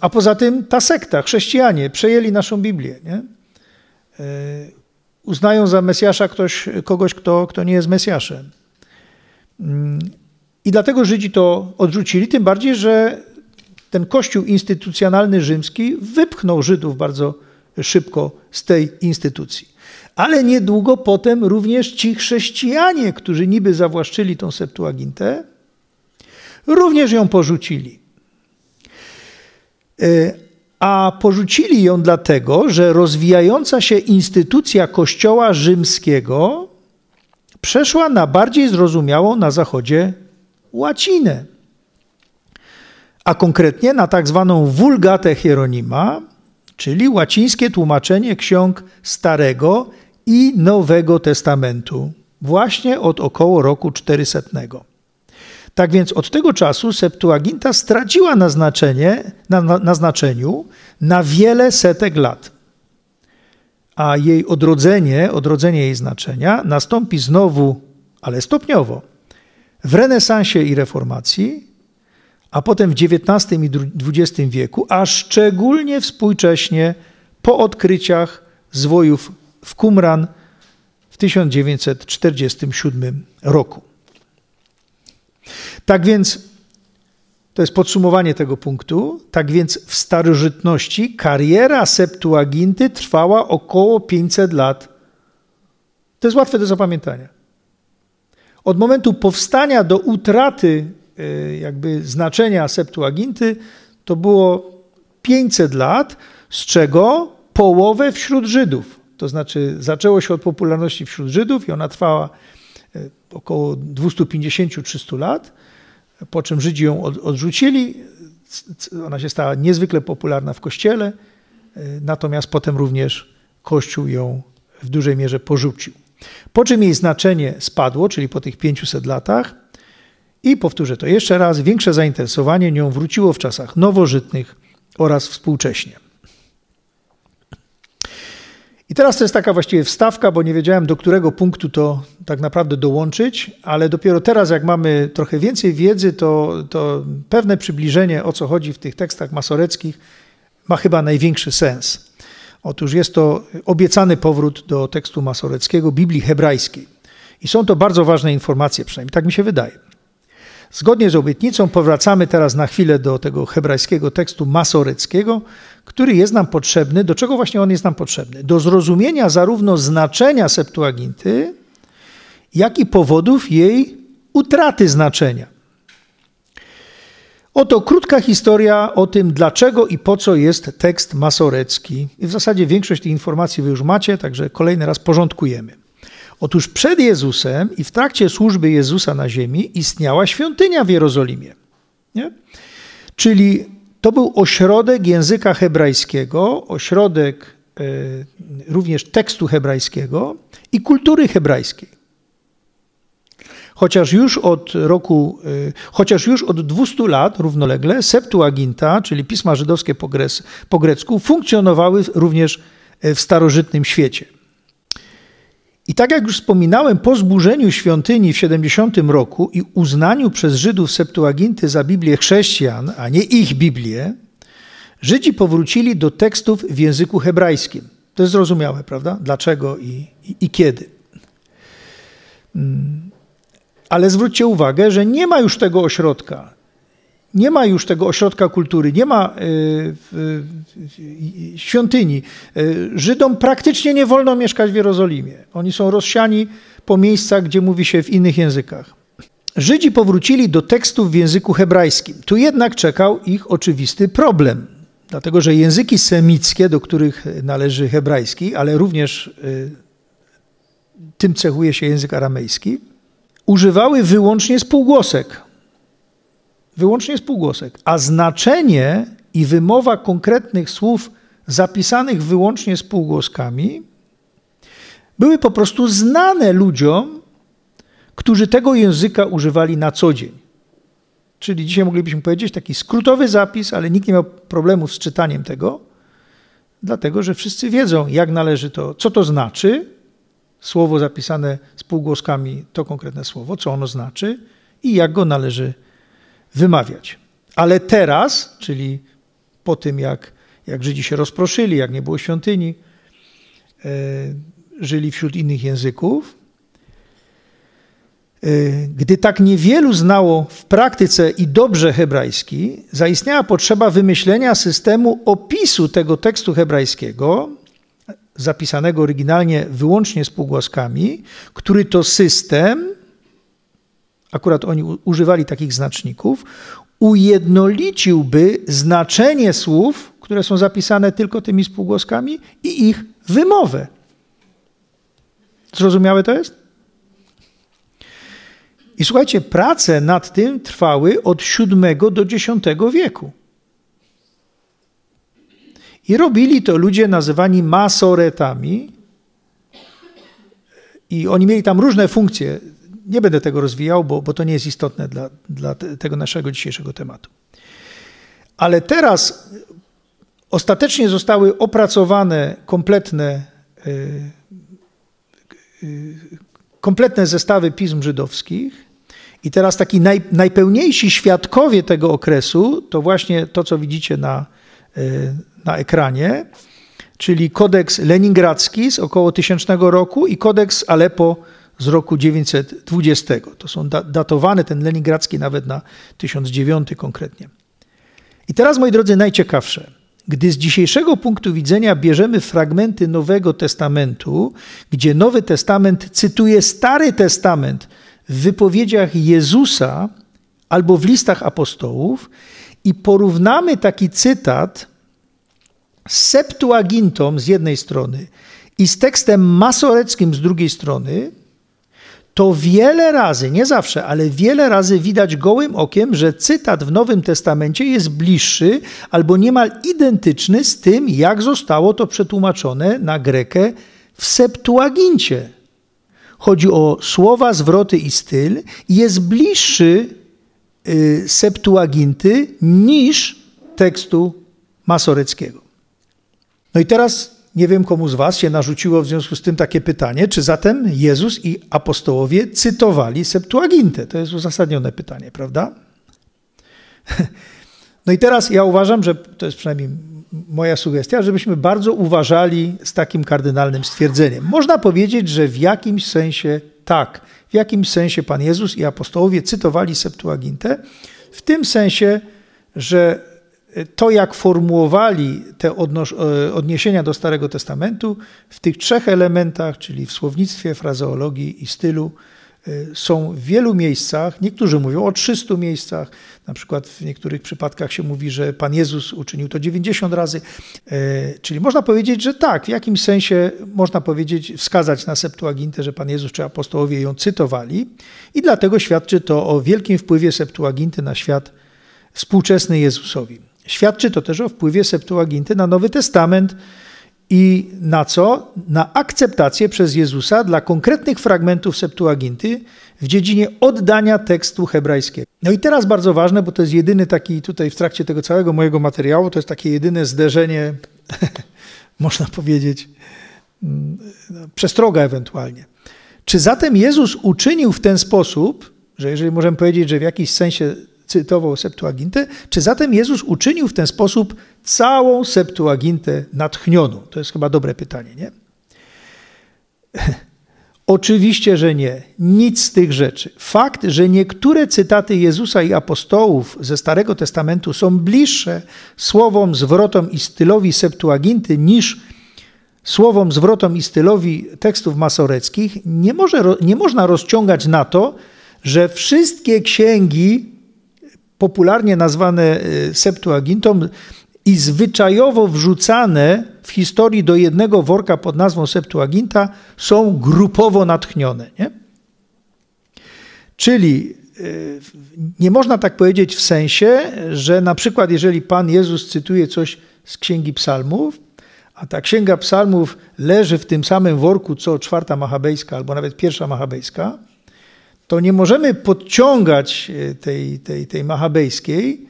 a poza tym ta sekta, chrześcijanie, przejęli naszą Biblię. Nie? E, uznają za Mesjasza ktoś, kogoś, kto, kto nie jest Mesjaszem. Mm, I dlatego Żydzi to odrzucili, tym bardziej, że ten kościół instytucjonalny rzymski wypchnął Żydów bardzo szybko z tej instytucji. Ale niedługo potem również ci chrześcijanie, którzy niby zawłaszczyli tą Septuagintę, również ją porzucili. Y, a porzucili ją dlatego, że rozwijająca się instytucja Kościoła rzymskiego przeszła na bardziej zrozumiałą na Zachodzie łacinę, a konkretnie na tak zwaną Vulgatę Hieronima, czyli łacińskie tłumaczenie ksiąg Starego i Nowego Testamentu, właśnie od około roku 400. Tak więc od tego czasu Septuaginta straciła na, znaczenie, na, na, na znaczeniu na wiele setek lat. A jej odrodzenie, odrodzenie jej znaczenia nastąpi znowu, ale stopniowo, w renesansie i reformacji, a potem w XIX i XX wieku, a szczególnie współcześnie po odkryciach zwojów w Kumran w 1947 roku. Tak więc, to jest podsumowanie tego punktu, tak więc w starożytności kariera Septuaginty trwała około 500 lat. To jest łatwe do zapamiętania. Od momentu powstania do utraty e, jakby znaczenia Septuaginty to było 500 lat, z czego połowę wśród Żydów. To znaczy zaczęło się od popularności wśród Żydów i ona trwała E, około 250-300 lat, po czym Żydzi ją odrzucili. Ona się stała niezwykle popularna w kościele, e, natomiast potem również kościół ją w dużej mierze porzucił. Po czym jej znaczenie spadło, czyli po tych 500 latach, i powtórzę to jeszcze raz, większe zainteresowanie nią wróciło w czasach nowożytnych oraz współcześnie. I teraz to jest taka właściwie wstawka, bo nie wiedziałem do którego punktu to tak naprawdę dołączyć, ale dopiero teraz, jak mamy trochę więcej wiedzy, to, to pewne przybliżenie o co chodzi w tych tekstach masoreckich ma chyba największy sens. Otóż jest to obiecany powrót do tekstu masoreckiego Biblii hebrajskiej. I są to bardzo ważne informacje, przynajmniej tak mi się wydaje. Zgodnie z obietnicą powracamy teraz na chwilę do tego hebrajskiego tekstu masoreckiego, który jest nam potrzebny, do czego właśnie on jest nam potrzebny? Do zrozumienia zarówno znaczenia Septuaginty, jak i powodów jej utraty znaczenia. Oto krótka historia o tym, dlaczego i po co jest tekst masorecki. I w zasadzie większość tych informacji wy już macie, także kolejny raz porządkujemy. Otóż przed Jezusem i w trakcie służby Jezusa na ziemi istniała świątynia w Jerozolimie. Nie? Czyli to był ośrodek języka hebrajskiego, ośrodek e, również tekstu hebrajskiego i kultury hebrajskiej. Chociaż już od roku, e, chociaż już od 200 lat równolegle Septuaginta, czyli pisma żydowskie po, po grecku, funkcjonowały również e, w starożytnym świecie. I tak jak już wspominałem, po zburzeniu świątyni w 70 roku i uznaniu przez Żydów Septuaginty za Biblię chrześcijan, a nie ich Biblię, Żydzi powrócili do tekstów w języku hebrajskim. To jest zrozumiałe, prawda? Dlaczego i, i, i kiedy. Mm. Ale zwróćcie uwagę, że nie ma już tego ośrodka nie ma już tego ośrodka kultury, nie ma e, świątyni. E, Żydom praktycznie nie wolno mieszkać w Jerozolimie. Oni są rozsiani po miejscach, gdzie mówi się w innych językach. Żydzi powrócili do tekstów w języku hebrajskim. Tu jednak czekał ich oczywisty problem, dlatego że języki semickie, do których należy hebrajski, ale również e, tym cechuje się język aramejski, używały wyłącznie spółgłosek wyłącznie z półgłosek, a znaczenie i wymowa konkretnych słów zapisanych wyłącznie z półgłoskami były po prostu znane ludziom, którzy tego języka używali na co dzień. Czyli dzisiaj moglibyśmy powiedzieć taki skrótowy zapis, ale nikt nie miał problemu z czytaniem tego, dlatego że wszyscy wiedzą, jak należy to, co to znaczy, słowo zapisane z półgłoskami, to konkretne słowo, co ono znaczy i jak go należy wymawiać. Ale teraz, czyli po tym, jak, jak Żydzi się rozproszyli, jak nie było świątyni, e, żyli wśród innych języków, e, gdy tak niewielu znało w praktyce i dobrze hebrajski, zaistniała potrzeba wymyślenia systemu opisu tego tekstu hebrajskiego, zapisanego oryginalnie wyłącznie z półgłaskami, który to system akurat oni używali takich znaczników, ujednoliciłby znaczenie słów, które są zapisane tylko tymi spółgłoskami i ich wymowę. Zrozumiałe to jest? I słuchajcie, prace nad tym trwały od VII do X wieku. I robili to ludzie nazywani masoretami. I oni mieli tam różne funkcje nie będę tego rozwijał, bo, bo to nie jest istotne dla, dla tego naszego dzisiejszego tematu. Ale teraz ostatecznie zostały opracowane kompletne, e, e, kompletne zestawy pism żydowskich. I teraz taki naj, najpełniejsi świadkowie tego okresu to właśnie to, co widzicie na, e, na ekranie, czyli kodeks leningradzki z około 1000 roku i kodeks alepo z roku 920. To są datowane, ten leningradzki nawet na 1009 konkretnie. I teraz, moi drodzy, najciekawsze. Gdy z dzisiejszego punktu widzenia bierzemy fragmenty Nowego Testamentu, gdzie Nowy Testament cytuje Stary Testament w wypowiedziach Jezusa albo w listach apostołów i porównamy taki cytat z Septuagintą z jednej strony i z tekstem masoreckim z drugiej strony, to wiele razy, nie zawsze, ale wiele razy widać gołym okiem, że cytat w Nowym Testamencie jest bliższy albo niemal identyczny z tym, jak zostało to przetłumaczone na grekę w Septuagincie. Chodzi o słowa, zwroty i styl, jest bliższy y, Septuaginty niż tekstu masoreckiego. No i teraz nie wiem, komu z Was się narzuciło w związku z tym takie pytanie, czy zatem Jezus i apostołowie cytowali Septuagintę? To jest uzasadnione pytanie, prawda? No i teraz ja uważam, że to jest przynajmniej moja sugestia, żebyśmy bardzo uważali z takim kardynalnym stwierdzeniem. Można powiedzieć, że w jakimś sensie tak, w jakimś sensie Pan Jezus i apostołowie cytowali Septuagintę, w tym sensie, że to, jak formułowali te e, odniesienia do Starego Testamentu, w tych trzech elementach, czyli w słownictwie, frazeologii i stylu, e, są w wielu miejscach, niektórzy mówią o 300 miejscach, na przykład w niektórych przypadkach się mówi, że Pan Jezus uczynił to 90 razy. E, czyli można powiedzieć, że tak, w jakimś sensie można powiedzieć, wskazać na Septuagintę, że Pan Jezus czy apostołowie ją cytowali i dlatego świadczy to o wielkim wpływie Septuaginty na świat współczesny Jezusowi. Świadczy to też o wpływie Septuaginty na Nowy Testament i na co? Na akceptację przez Jezusa dla konkretnych fragmentów Septuaginty w dziedzinie oddania tekstu hebrajskiego. No i teraz bardzo ważne, bo to jest jedyny taki tutaj w trakcie tego całego mojego materiału, to jest takie jedyne zderzenie, można powiedzieć, mm, no, przestroga ewentualnie. Czy zatem Jezus uczynił w ten sposób, że jeżeli możemy powiedzieć, że w jakiś sensie cytował Septuagintę, czy zatem Jezus uczynił w ten sposób całą Septuagintę natchnioną? To jest chyba dobre pytanie, nie? Oczywiście, że nie. Nic z tych rzeczy. Fakt, że niektóre cytaty Jezusa i apostołów ze Starego Testamentu są bliższe słowom, zwrotom i stylowi Septuaginty niż słowom, zwrotom i stylowi tekstów masoreckich, nie, może, nie można rozciągać na to, że wszystkie księgi popularnie nazwane y, Septuagintą i zwyczajowo wrzucane w historii do jednego worka pod nazwą Septuaginta są grupowo natchnione. Nie? Czyli y, nie można tak powiedzieć w sensie, że na przykład jeżeli Pan Jezus cytuje coś z Księgi Psalmów, a ta Księga Psalmów leży w tym samym worku co czwarta machabejska albo nawet pierwsza machabejska, to nie możemy podciągać e, tej, tej, tej machabejskiej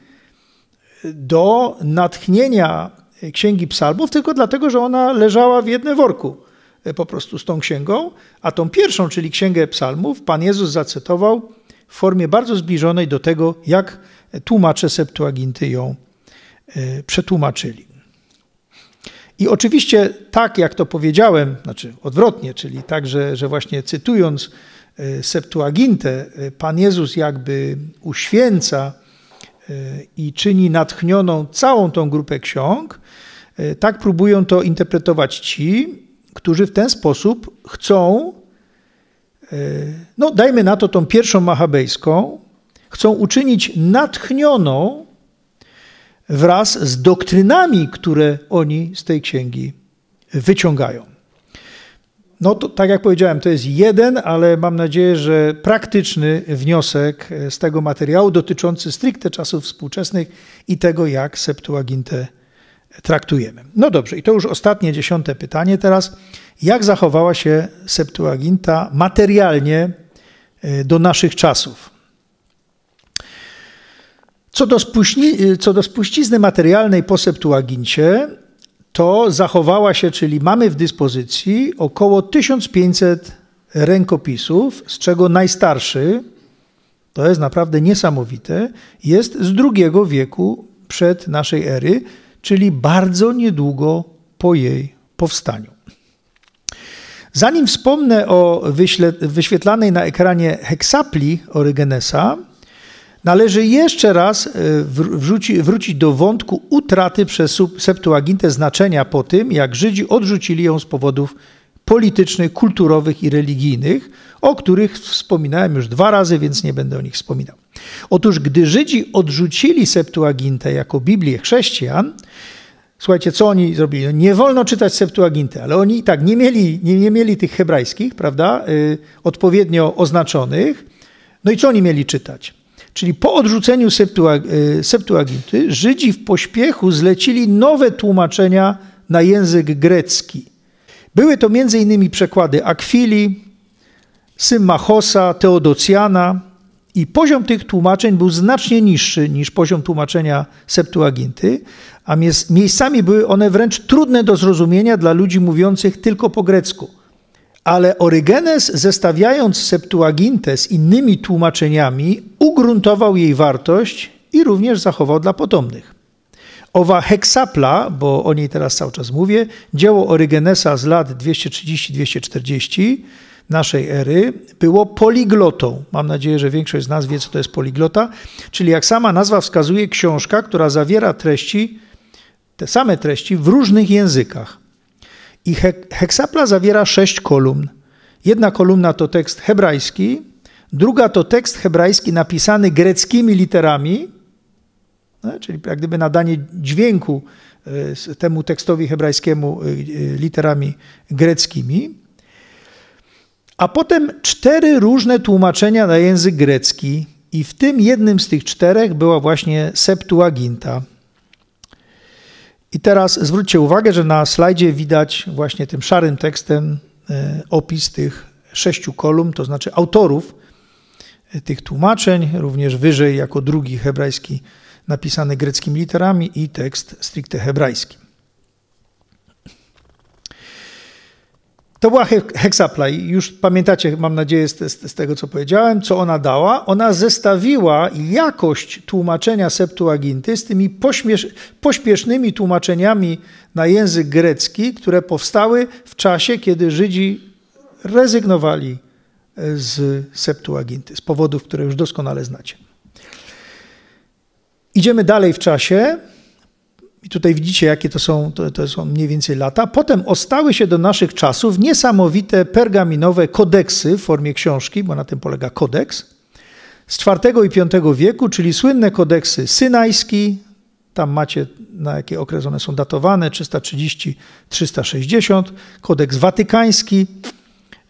e, do natchnienia e, księgi psalmów, tylko dlatego, że ona leżała w jednym worku po prostu z tą księgą, a tą pierwszą, czyli księgę psalmów, Pan Jezus zacytował w formie bardzo zbliżonej do tego, jak tłumacze Septuaginty ją przetłumaczyli. I oczywiście tak, jak to powiedziałem, znaczy odwrotnie, czyli tak, że, że właśnie cytując E, Septuagintę e, Pan Jezus jakby uświęca e, i czyni natchnioną całą tą grupę ksiąg, tak próbują to interpretować ci, którzy w ten sposób chcą, no dajmy na to tą pierwszą machabejską, chcą uczynić natchnioną wraz z doktrynami, które oni z tej księgi wyciągają. No to tak jak powiedziałem, to jest jeden, ale mam nadzieję, że praktyczny wniosek e, z tego materiału dotyczący stricte czasów współczesnych i tego, jak Septuagintę traktujemy. No dobrze, i to już ostatnie, dziesiąte pytanie teraz. Jak zachowała się Septuaginta materialnie e, do naszych czasów? Co do, e, co do spuścizny materialnej po Septuagincie, to zachowała się, czyli mamy w dyspozycji około 1500 rękopisów, z czego najstarszy, to jest naprawdę niesamowite, jest z II wieku przed naszej ery, czyli bardzo niedługo po jej powstaniu. Zanim wspomnę o wyświetlanej na ekranie heksapli Orygenesa, Należy jeszcze raz e, wróci, wrócić do wątku utraty przez Septuagintę znaczenia po tym, jak Żydzi odrzucili ją z powodów politycznych, kulturowych i religijnych, o których wspominałem już dwa razy, więc nie będę o nich wspominał. Otóż, gdy Żydzi odrzucili Septuagintę jako Biblię chrześcijan, Słuchajcie, co oni zrobili? No, nie wolno czytać Septuaginty, ale oni i tak nie mieli, nie, nie mieli tych hebrajskich, prawda, yy, odpowiednio oznaczonych. No i co oni mieli czytać? Czyli po odrzuceniu e, Septuaginty Żydzi w pośpiechu zlecili nowe tłumaczenia na język grecki. Były to m.in. przekłady Akwili, Symmachosa, Teodocjana i poziom tych tłumaczeń był znacznie niższy niż poziom tłumaczenia Septuaginty, a miejscami były one wręcz trudne do zrozumienia dla ludzi mówiących tylko po grecku ale Orygenes, zestawiając Septuagintę z innymi tłumaczeniami, ugruntował jej wartość i również zachował dla potomnych. Owa heksapla, bo o niej teraz cały czas mówię, dzieło Orygenesa z lat 230-240 naszej ery, było poliglotą. Mam nadzieję, że większość z nas wie, co to jest poliglota, czyli jak sama nazwa wskazuje, książka, która zawiera treści, te same treści w różnych językach. I heksapla zawiera sześć kolumn. Jedna kolumna to tekst hebrajski, druga to tekst hebrajski napisany greckimi literami, no, czyli jak gdyby nadanie dźwięku e, temu tekstowi hebrajskiemu e, e, literami greckimi. A potem cztery różne tłumaczenia na język grecki, i w tym jednym z tych czterech była właśnie Septuaginta, i teraz zwróćcie uwagę, że na slajdzie widać właśnie tym szarym tekstem e, opis tych sześciu kolumn, to znaczy autorów e, tych tłumaczeń, również wyżej jako drugi hebrajski napisany greckimi literami i tekst stricte hebrajski. To była i już pamiętacie, mam nadzieję, z, z, z, tego co powiedziałem, co ona dała. Ona zestawiła jakość tłumaczenia Septuaginty z tymi pośpiesznymi tłumaczeniami na język grecki, które powstały w czasie, kiedy Żydzi rezygnowali e, z Septuaginty, z powodów, które już doskonale znacie. Idziemy dalej w czasie. I tutaj widzicie, jakie to są, to, to są mniej więcej lata. Potem ostały się do naszych czasów niesamowite pergaminowe kodeksy w formie książki, bo na tym polega kodeks, z IV i V wieku, czyli słynne kodeksy synajski, tam macie na jakie okres one są datowane, 330-360, kodeks watykański,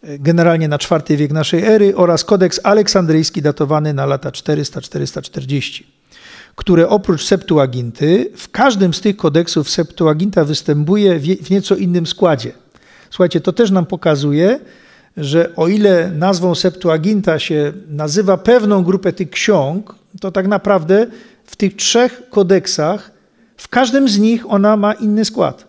generalnie na IV wiek naszej ery oraz kodeks aleksandryjski datowany na lata 400-440 które oprócz Septuaginty, w każdym z tych kodeksów Septuaginta występuje w nieco innym składzie. Słuchajcie, to też nam pokazuje, że o ile nazwą Septuaginta się nazywa pewną grupę tych ksiąg, to tak naprawdę w tych trzech kodeksach, w każdym z nich ona ma inny skład.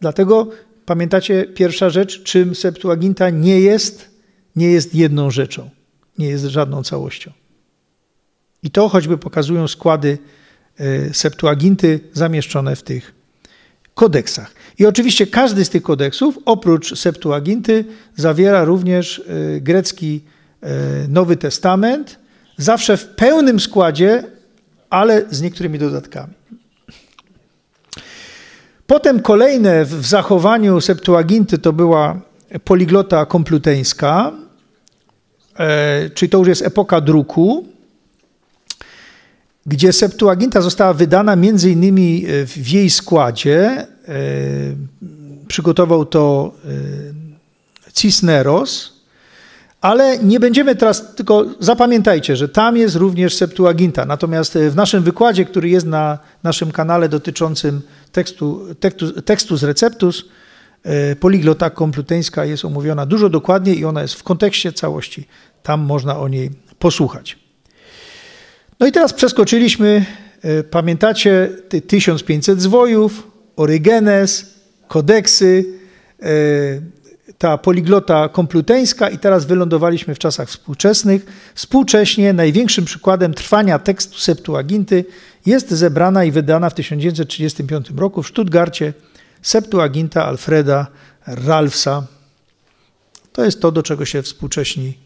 Dlatego pamiętacie pierwsza rzecz, czym Septuaginta nie jest, nie jest jedną rzeczą, nie jest żadną całością. I to choćby pokazują składy e, Septuaginty zamieszczone w tych kodeksach. I oczywiście każdy z tych kodeksów, oprócz Septuaginty, zawiera również e, grecki e, Nowy Testament, zawsze w pełnym składzie, ale z niektórymi dodatkami. Potem kolejne w zachowaniu Septuaginty to była poliglota kompluteńska, czyli to już jest epoka druku, gdzie Septuaginta została wydana między innymi e, w jej składzie. E, przygotował to e, Cisneros, ale nie będziemy teraz, tylko zapamiętajcie, że tam jest również Septuaginta. Natomiast w naszym wykładzie, który jest na naszym kanale dotyczącym tekstu, tekstu z receptus, poliglota kompluteńska jest omówiona dużo dokładniej i ona jest w kontekście całości. Tam można o niej posłuchać. No i teraz przeskoczyliśmy, e, pamiętacie, 1500 zwojów, Orygenes, kodeksy, e, ta poliglota kompluteńska i teraz wylądowaliśmy w czasach współczesnych. Współcześnie największym przykładem trwania tekstu Septuaginty jest zebrana i wydana w 1935 roku w Stuttgarcie Septuaginta Alfreda Ralfsa. To jest to, do czego się współcześni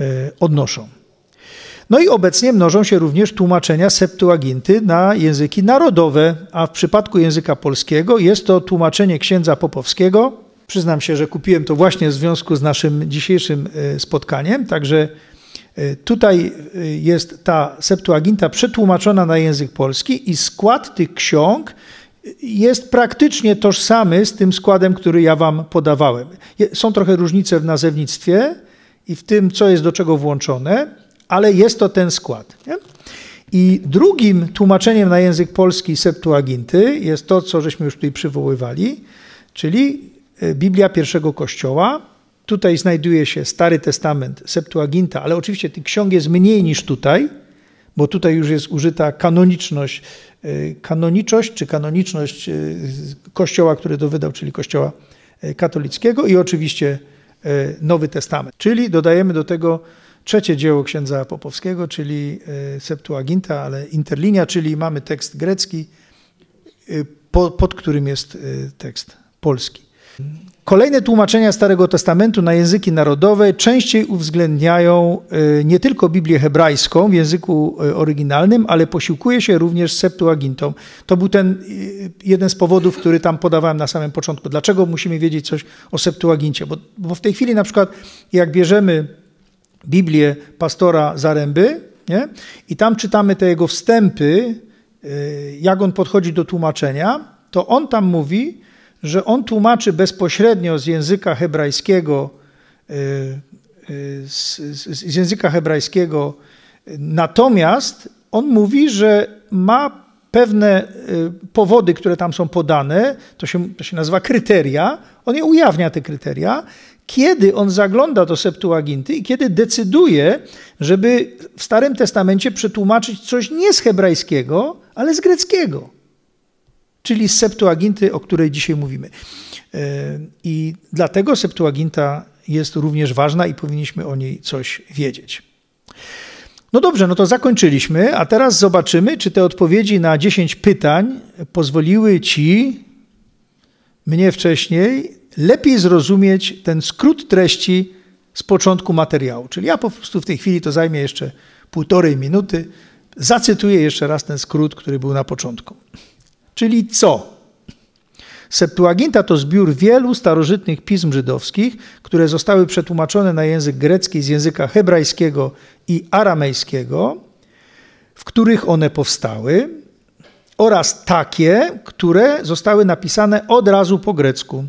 e, odnoszą. No i obecnie mnożą się również tłumaczenia Septuaginty na języki narodowe, a w przypadku języka polskiego jest to tłumaczenie księdza Popowskiego. Przyznam się, że kupiłem to właśnie w związku z naszym dzisiejszym e, spotkaniem, także e, Tutaj e, jest ta Septuaginta przetłumaczona na język polski i skład tych ksiąg jest praktycznie tożsamy z tym składem, który ja wam podawałem. Są trochę różnice w nazewnictwie i w tym, co jest do czego włączone, ale jest to ten skład. Nie? I drugim tłumaczeniem na język polski Septuaginty jest to, co żeśmy już tutaj przywoływali, czyli e, Biblia pierwszego Kościoła. Tutaj znajduje się Stary Testament, Septuaginta, ale oczywiście tych ksiąg jest mniej niż tutaj, bo tutaj już jest użyta kanoniczność, e, kanoniczość czy kanoniczność e, Kościoła, który to wydał, czyli Kościoła katolickiego i oczywiście Nowy Testament. Czyli dodajemy do tego trzecie dzieło księdza Popowskiego, czyli e, Septuaginta, ale interlinia, czyli mamy tekst grecki, e, pod którym jest e, tekst polski. Kolejne tłumaczenia Starego Testamentu na języki narodowe częściej uwzględniają nie tylko Biblię hebrajską w języku oryginalnym, ale posiłkuje się również Septuagintą. To był ten jeden z powodów, który tam podawałem na samym początku. Dlaczego musimy wiedzieć coś o Septuagincie? Bo, bo w tej chwili na przykład jak bierzemy Biblię pastora Zaręby nie? i tam czytamy te jego wstępy, y, jak on podchodzi do tłumaczenia, to on tam mówi, że on tłumaczy bezpośrednio z języka hebrajskiego, y, y, z, z języka hebrajskiego, natomiast on mówi, że ma pewne powody, które tam są podane, to się, to się nazywa kryteria, on je ujawnia te kryteria kiedy on zagląda do Septuaginty i kiedy decyduje, żeby w Starym Testamencie przetłumaczyć coś nie z hebrajskiego, ale z greckiego, czyli z Septuaginty, o której dzisiaj mówimy. E, I dlatego Septuaginta jest również ważna i powinniśmy o niej coś wiedzieć. No dobrze, no to zakończyliśmy, a teraz zobaczymy, czy te odpowiedzi na 10 pytań pozwoliły ci, mnie wcześniej, lepiej zrozumieć ten skrót treści z początku materiału. Czyli ja po prostu w tej chwili to zajmie jeszcze półtorej minuty. Zacytuję jeszcze raz ten skrót, który był na początku. Czyli co? Septuaginta to zbiór wielu starożytnych pism żydowskich, które zostały przetłumaczone na język grecki z języka hebrajskiego i aramejskiego, w których one powstały, oraz takie, które zostały napisane od razu po grecku.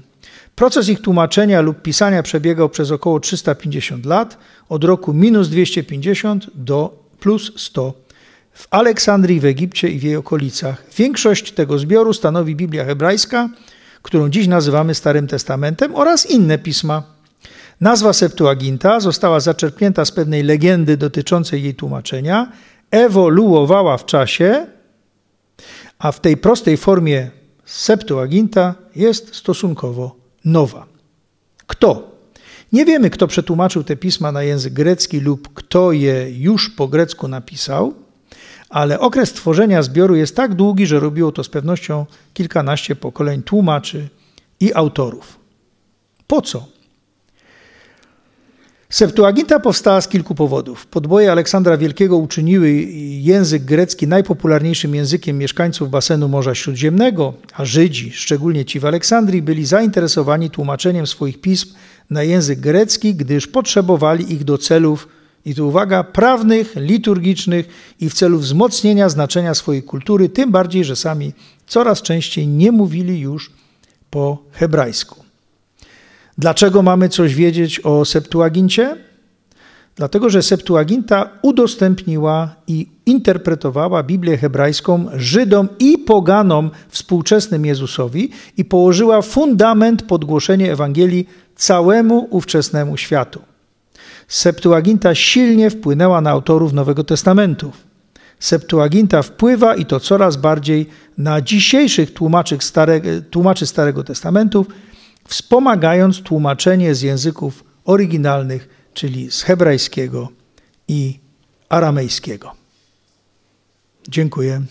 Proces ich tłumaczenia lub pisania przebiegał przez około 350 lat, od roku minus 250 do plus 100 w Aleksandrii, w Egipcie i w jej okolicach. Większość tego zbioru stanowi Biblia hebrajska, którą dziś nazywamy Starym Testamentem, oraz inne pisma. Nazwa Septuaginta została zaczerpnięta z pewnej legendy dotyczącej jej tłumaczenia, ewoluowała w czasie, a w tej prostej formie Septuaginta jest stosunkowo nowa. Kto? Nie wiemy, kto przetłumaczył te pisma na język grecki lub kto je już po grecku napisał, ale okres tworzenia zbioru jest tak długi, że robiło to z pewnością kilkanaście pokoleń tłumaczy i autorów. Po co? Septuaginta powstała z kilku powodów. Podboje Aleksandra Wielkiego uczyniły język grecki najpopularniejszym językiem mieszkańców basenu Morza Śródziemnego, a Żydzi, szczególnie ci w Aleksandrii, byli zainteresowani tłumaczeniem swoich pism na język grecki, gdyż potrzebowali ich do celów, i tu uwaga, prawnych, liturgicznych i w celu wzmocnienia znaczenia swojej kultury, tym bardziej, że sami coraz częściej nie mówili już po hebrajsku. Dlaczego mamy coś wiedzieć o Septuagincie? Dlatego, że Septuaginta udostępniła i interpretowała Biblię hebrajską Żydom i poganom współczesnym Jezusowi i położyła fundament pod głoszenie Ewangelii całemu ówczesnemu światu. Septuaginta silnie wpłynęła na autorów Nowego Testamentu. Septuaginta wpływa i to coraz bardziej na dzisiejszych tłumaczy Starego, tłumaczy Starego Testamentu, wspomagając tłumaczenie z języków oryginalnych, czyli z hebrajskiego i aramejskiego. Dziękuję.